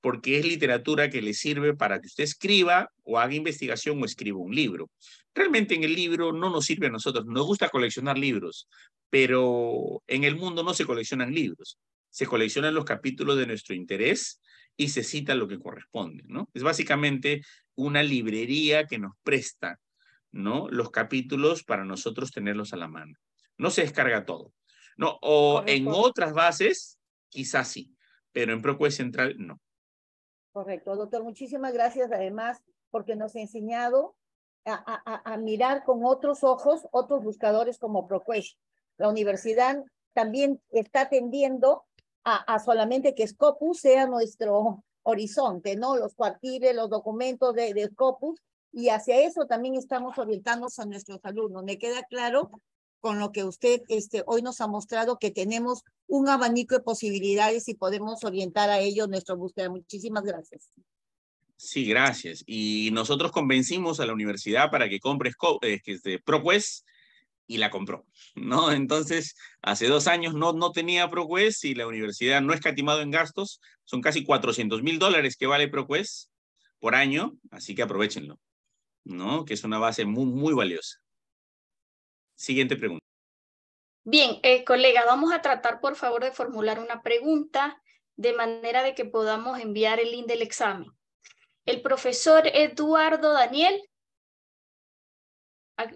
porque es literatura que le sirve para que usted escriba o haga investigación o escriba un libro. Realmente en el libro no nos sirve a nosotros. Nos gusta coleccionar libros, pero en el mundo no se coleccionan libros. Se coleccionan los capítulos de nuestro interés y se cita lo que corresponde, ¿no? Es básicamente una librería que nos presta, ¿no? Los capítulos para nosotros tenerlos a la mano. No se descarga todo, ¿no? O en otras bases, quizás sí, pero en ProQuest Central no. Correcto, doctor. Muchísimas gracias además porque nos ha enseñado a, mirar con otros ojos otros buscadores como ProQuest. La universidad también está tendiendo a, solamente que Scopus sea nuestro horizonte, ¿no? Los cuartiles, los documentos de, Scopus, y hacia eso también estamos orientando a nuestros alumnos. Me queda claro con lo que usted este, hoy nos ha mostrado que tenemos un abanico de posibilidades y podemos orientar a ellos nuestro búsqueda. Muchísimas gracias. Sí, gracias. Y nosotros convencimos a la universidad para que compre este, ProQuest y la compró, ¿no? Entonces, hace dos años no, no tenía ProQuest y la universidad no es escatimado en gastos. Son casi 400 mil dólares que vale ProQuest por año, así que aprovechenlo, ¿no? Que es una base muy, muy valiosa. Siguiente pregunta. Bien, eh, colega, vamos a tratar, por favor, de formular una pregunta de manera de que podamos enviar el link del examen. El profesor Eduardo Daniel.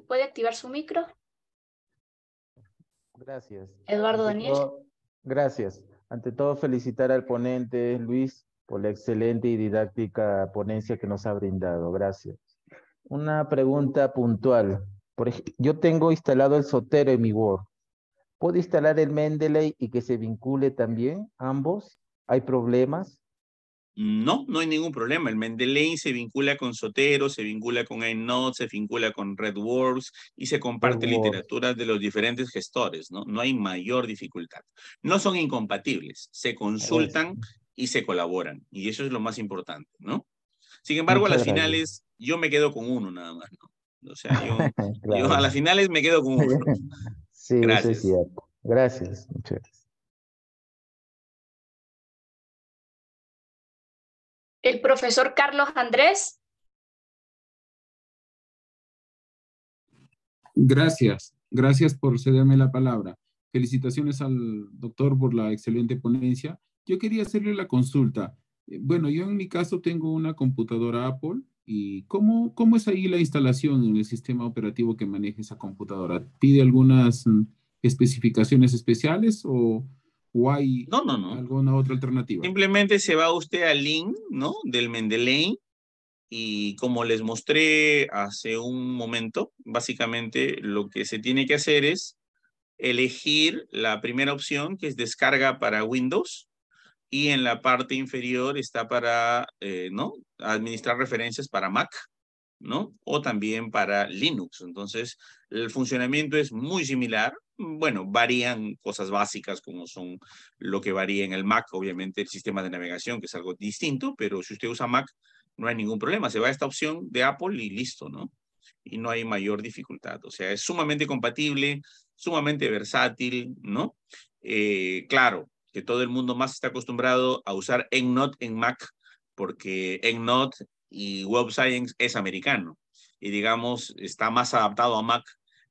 ¿Puede activar su micro? Gracias. Eduardo Daniel. gracias. Ante todo, felicitar al ponente Luis por la excelente y didáctica ponencia que nos ha brindado. Gracias. Una pregunta puntual. yo tengo instalado el Sotero en mi Word. ¿Puedo instalar el Mendeley y que se vincule también ambos? ¿Hay problemas? No, no hay ningún problema. El Mendeley se vincula con Sotero, se vincula con EndNote, se vincula con RedWorks y se comparte literatura de los diferentes gestores, ¿no? No hay mayor dificultad. No son incompatibles, se consultan y se colaboran. Y eso es lo más importante, ¿no? Sin embargo, a las finales yo me quedo con uno nada más, ¿no? O sea, yo, a las finales me quedo con uno. sí, gracias. cierto. Gracias. Muchas gracias. el profesor Carlos Andrés. Gracias, gracias por cederme la palabra. Felicitaciones al doctor por la excelente ponencia. Yo quería hacerle la consulta. Eh, bueno, yo en mi caso tengo una computadora Apple y ¿cómo, cómo es ahí la instalación en el sistema operativo que maneja esa computadora? ¿Pide algunas mm, especificaciones especiales o, no, no, no. alguna otra alternativa? Simplemente se va usted al link ¿no? del Mendeley y como les mostré hace un momento, básicamente lo que se tiene que hacer es elegir la primera opción que es descarga para Windows y en la parte inferior está para eh, ¿no? administrar referencias para Mac. ¿no? O también para Linux. Entonces, el funcionamiento es muy similar. Bueno, varían cosas básicas como son lo que varía en el Mac, obviamente el sistema de navegación, que es algo distinto, pero si usted usa Mac, no hay ningún problema. Se va a esta opción de Apple y listo, ¿no? Y no hay mayor dificultad. O sea, es sumamente compatible, sumamente versátil, ¿no? Eh, claro, que todo el mundo más está acostumbrado a usar EndNote en Mac, porque EndNote y Web Science es americano y digamos está más adaptado a Mac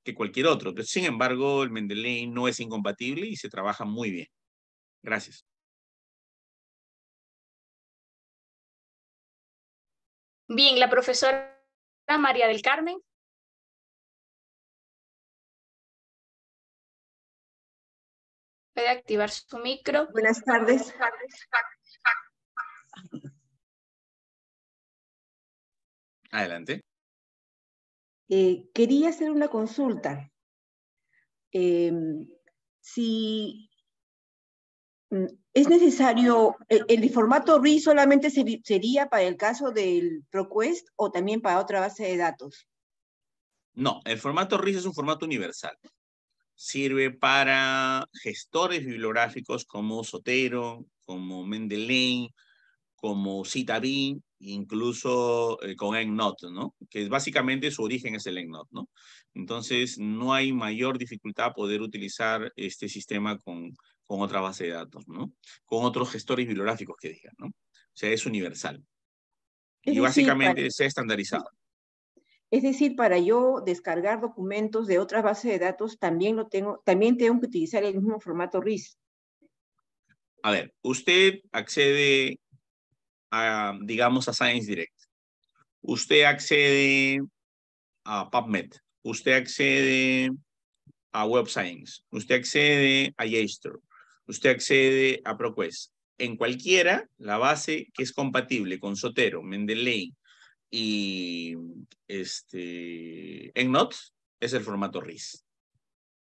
que cualquier otro. Pero, sin embargo, el Mendeley no es incompatible y se trabaja muy bien. Gracias. Bien, la profesora María del Carmen. Puede activar su micro. Buenas tardes. Adelante. Eh, quería hacer una consulta. Em, si mm, es necesario, e-, el, formato RIS solamente sería para el caso del ProQuest o también para otra base de datos. No, el formato RIS es un formato universal. Sirve para gestores bibliográficos como Sotero, como Mendeley, como Citadin, incluso eh, con EndNote, ¿no? Que básicamente su origen es el EndNote, ¿no? Entonces, no hay mayor dificultad poder utilizar este sistema con, con otra base de datos, ¿no? Con otros gestores bibliográficos que digan, ¿no? O sea, es universal. y básicamente se ha estandarizado. Es decir, para yo descargar documentos de otra base de datos, también, lo tengo, también tengo que utilizar el mismo formato RIS. A ver, usted accede digamos, a Science Direct. Usted accede a PubMed, usted accede a Web Science, usted accede a JSTOR, usted accede a ProQuest. En cualquiera, la base que es compatible con Sotero, Mendeley y este, EndNote es el formato RIS.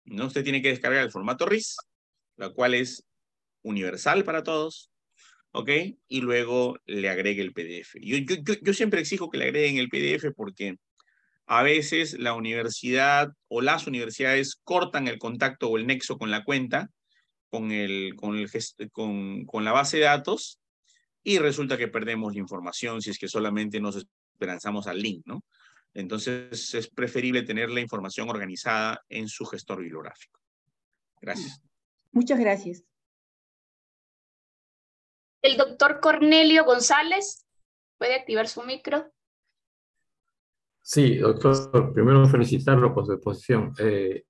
¿No? Usted tiene que descargar el formato RIS, la cual es universal para todos, y luego le agregue el PDF. Yo, siempre exijo que le agreguen el PDF porque a veces la universidad o las universidades cortan el contacto o el nexo con la cuenta, con, el, con, el, la base de datos, y resulta que perdemos la información si es que solamente nos esperanzamos al link, ¿no? Entonces es preferible tener la información organizada en su gestor bibliográfico. Gracias. Muchas gracias. El doctor Cornelio González, ¿puede activar su micro? Sí, doctor, primero felicitarlo por su exposición. Eh,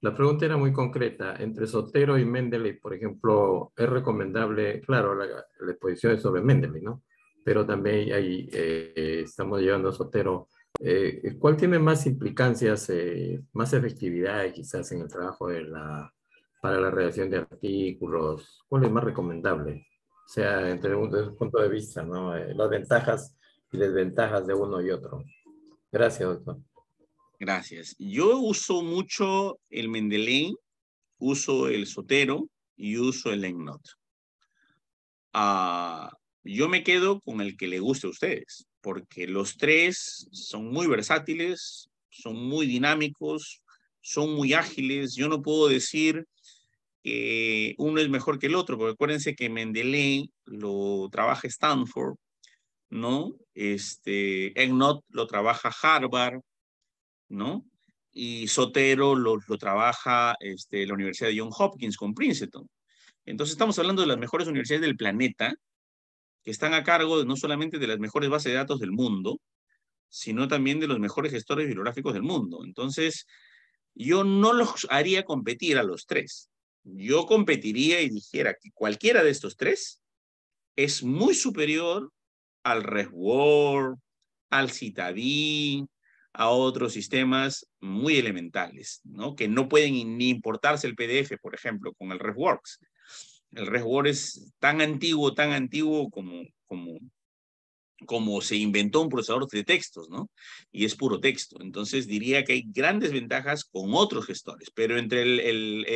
la pregunta era muy concreta. Entre Sotero y Mendeley, por ejemplo, es recomendable, claro, la, exposición es sobre Mendeley, ¿no? Pero también ahí eh, estamos llevando a Sotero. Eh, ¿Cuál tiene más implicancias, más efectividad quizás en el trabajo para la redacción de artículos? ¿Cuál es más recomendable? O sea, entre un, desde un punto de vista, ¿no? Eh, las ventajas y desventajas de uno y otro. Gracias, doctor. Gracias. Yo uso mucho el Mendeley, uso el Sotero y uso el EndNote. Ah, yo me quedo con el que le guste a ustedes, porque los tres son muy versátiles, son muy dinámicos, son muy ágiles. Yo no puedo decir eh, uno es mejor que el otro, porque acuérdense que Mendeley lo trabaja Stanford, ¿no? Este, Egnot lo trabaja Harvard, ¿no? Y Sotero lo, lo trabaja este, la Universidad de John Hopkins con Princeton. Entonces estamos hablando de las mejores universidades del planeta, que están a cargo no solamente de las mejores bases de datos del mundo, sino también de los mejores gestores bibliográficos del mundo. Entonces, yo no los haría competir a los tres yo competiría y dijera que cualquiera de estos tres es muy superior al RedWord, al Citadin, a otros sistemas muy elementales, ¿no? que no pueden ni importarse el PDF, por ejemplo, con el RedWorks. El RedWord es tan antiguo, tan antiguo como, como, como se inventó un procesador de textos, ¿no? Y es puro texto. Entonces diría que hay grandes ventajas con otros gestores, pero entre el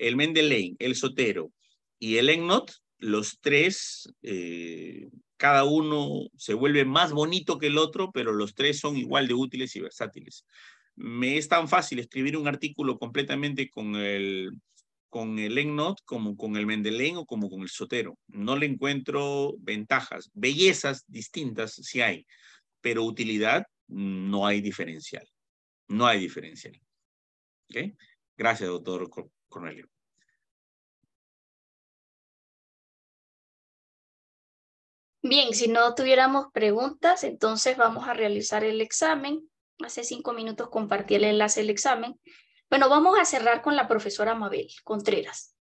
el Mendelein, el Sotero y el Ennot, los tres, eh, cada uno se vuelve más bonito que el otro, pero los tres son igual de útiles y versátiles. Me es tan fácil escribir un artículo completamente con el, con el Ennot como con el Mendelein o como con el Sotero. No le encuentro ventajas. Bellezas distintas si hay, pero utilidad no hay diferencial. No hay diferencial. ¿Okay? Gracias, doctor Cornelio. Bien, si no tuviéramos preguntas, entonces vamos a realizar el examen. Hace cinco minutos compartí el enlace del examen. Bueno, vamos a cerrar con la profesora Mabel Contreras.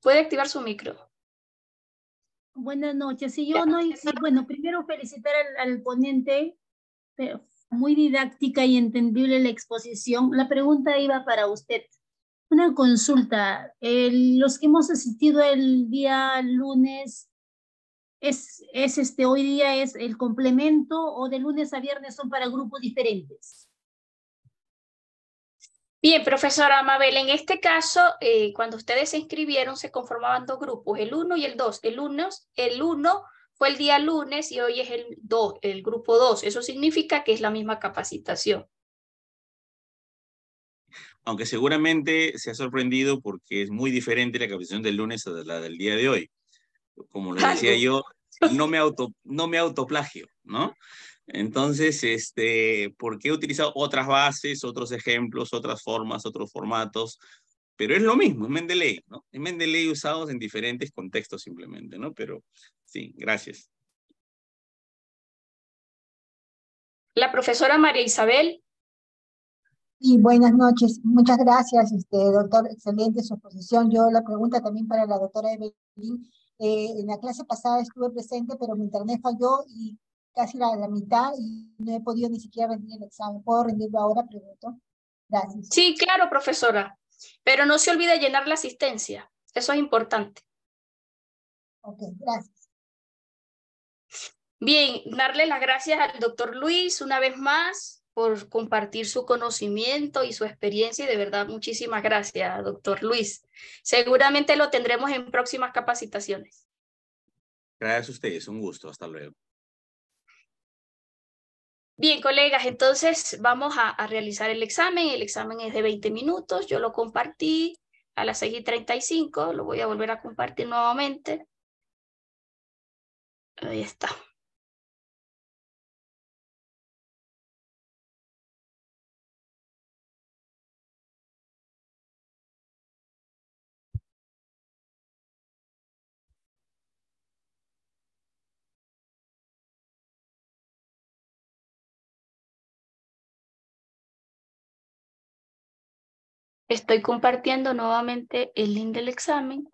Puede activar su micro. Buenas noches. Si yo no, bueno, primero felicitar al, al ponente, muy didáctica y entendible la exposición. La pregunta iba para usted. Una consulta. los que hemos asistido el día lunes, es, es, este, hoy día es el complemento o de lunes a viernes son para grupos diferentes? Bien, profesora Amabel, en este caso, eh, cuando ustedes se inscribieron, se conformaban dos grupos, el 1 y el 2. El 1 el uno fue el día lunes y hoy es el, el grupo 2. Eso significa que es la misma capacitación. Aunque seguramente se ha sorprendido porque es muy diferente la capacitación del lunes a la del día de hoy. Como le decía yo, no me, auto, no me autoplagio, ¿no? Entonces, este, ¿por qué he utilizado otras bases, otros ejemplos, otras formas, otros formatos, pero es lo mismo, es Mendeley, ¿no? Es Mendeley usados en diferentes contextos simplemente, ¿no? Pero sí, gracias. La profesora María Isabel. Sí, buenas noches. Muchas gracias, este, doctor. Excelente su exposición. Yo la pregunta también para la doctora Evelyn. Eh, en la clase pasada estuve presente, pero mi internet falló y casi la, la mitad y no he podido ni siquiera rendir el examen. ¿Puedo rendirlo ahora? Pregunto. Gracias. Sí, claro, profesora. Pero no se olvide llenar la asistencia, eso es importante. Ok, gracias. Bien, darle las gracias al doctor Luis una vez más por compartir su conocimiento y su experiencia y de verdad muchísimas gracias, doctor Luis. Seguramente lo tendremos en próximas capacitaciones. Gracias a ustedes, un gusto, hasta luego. Bien, colegas, entonces vamos a, realizar el examen. El examen es de 20 minutos. Yo lo compartí a las 6 y 35. Lo voy a volver a compartir nuevamente. Ahí está. Estoy compartiendo nuevamente el link del examen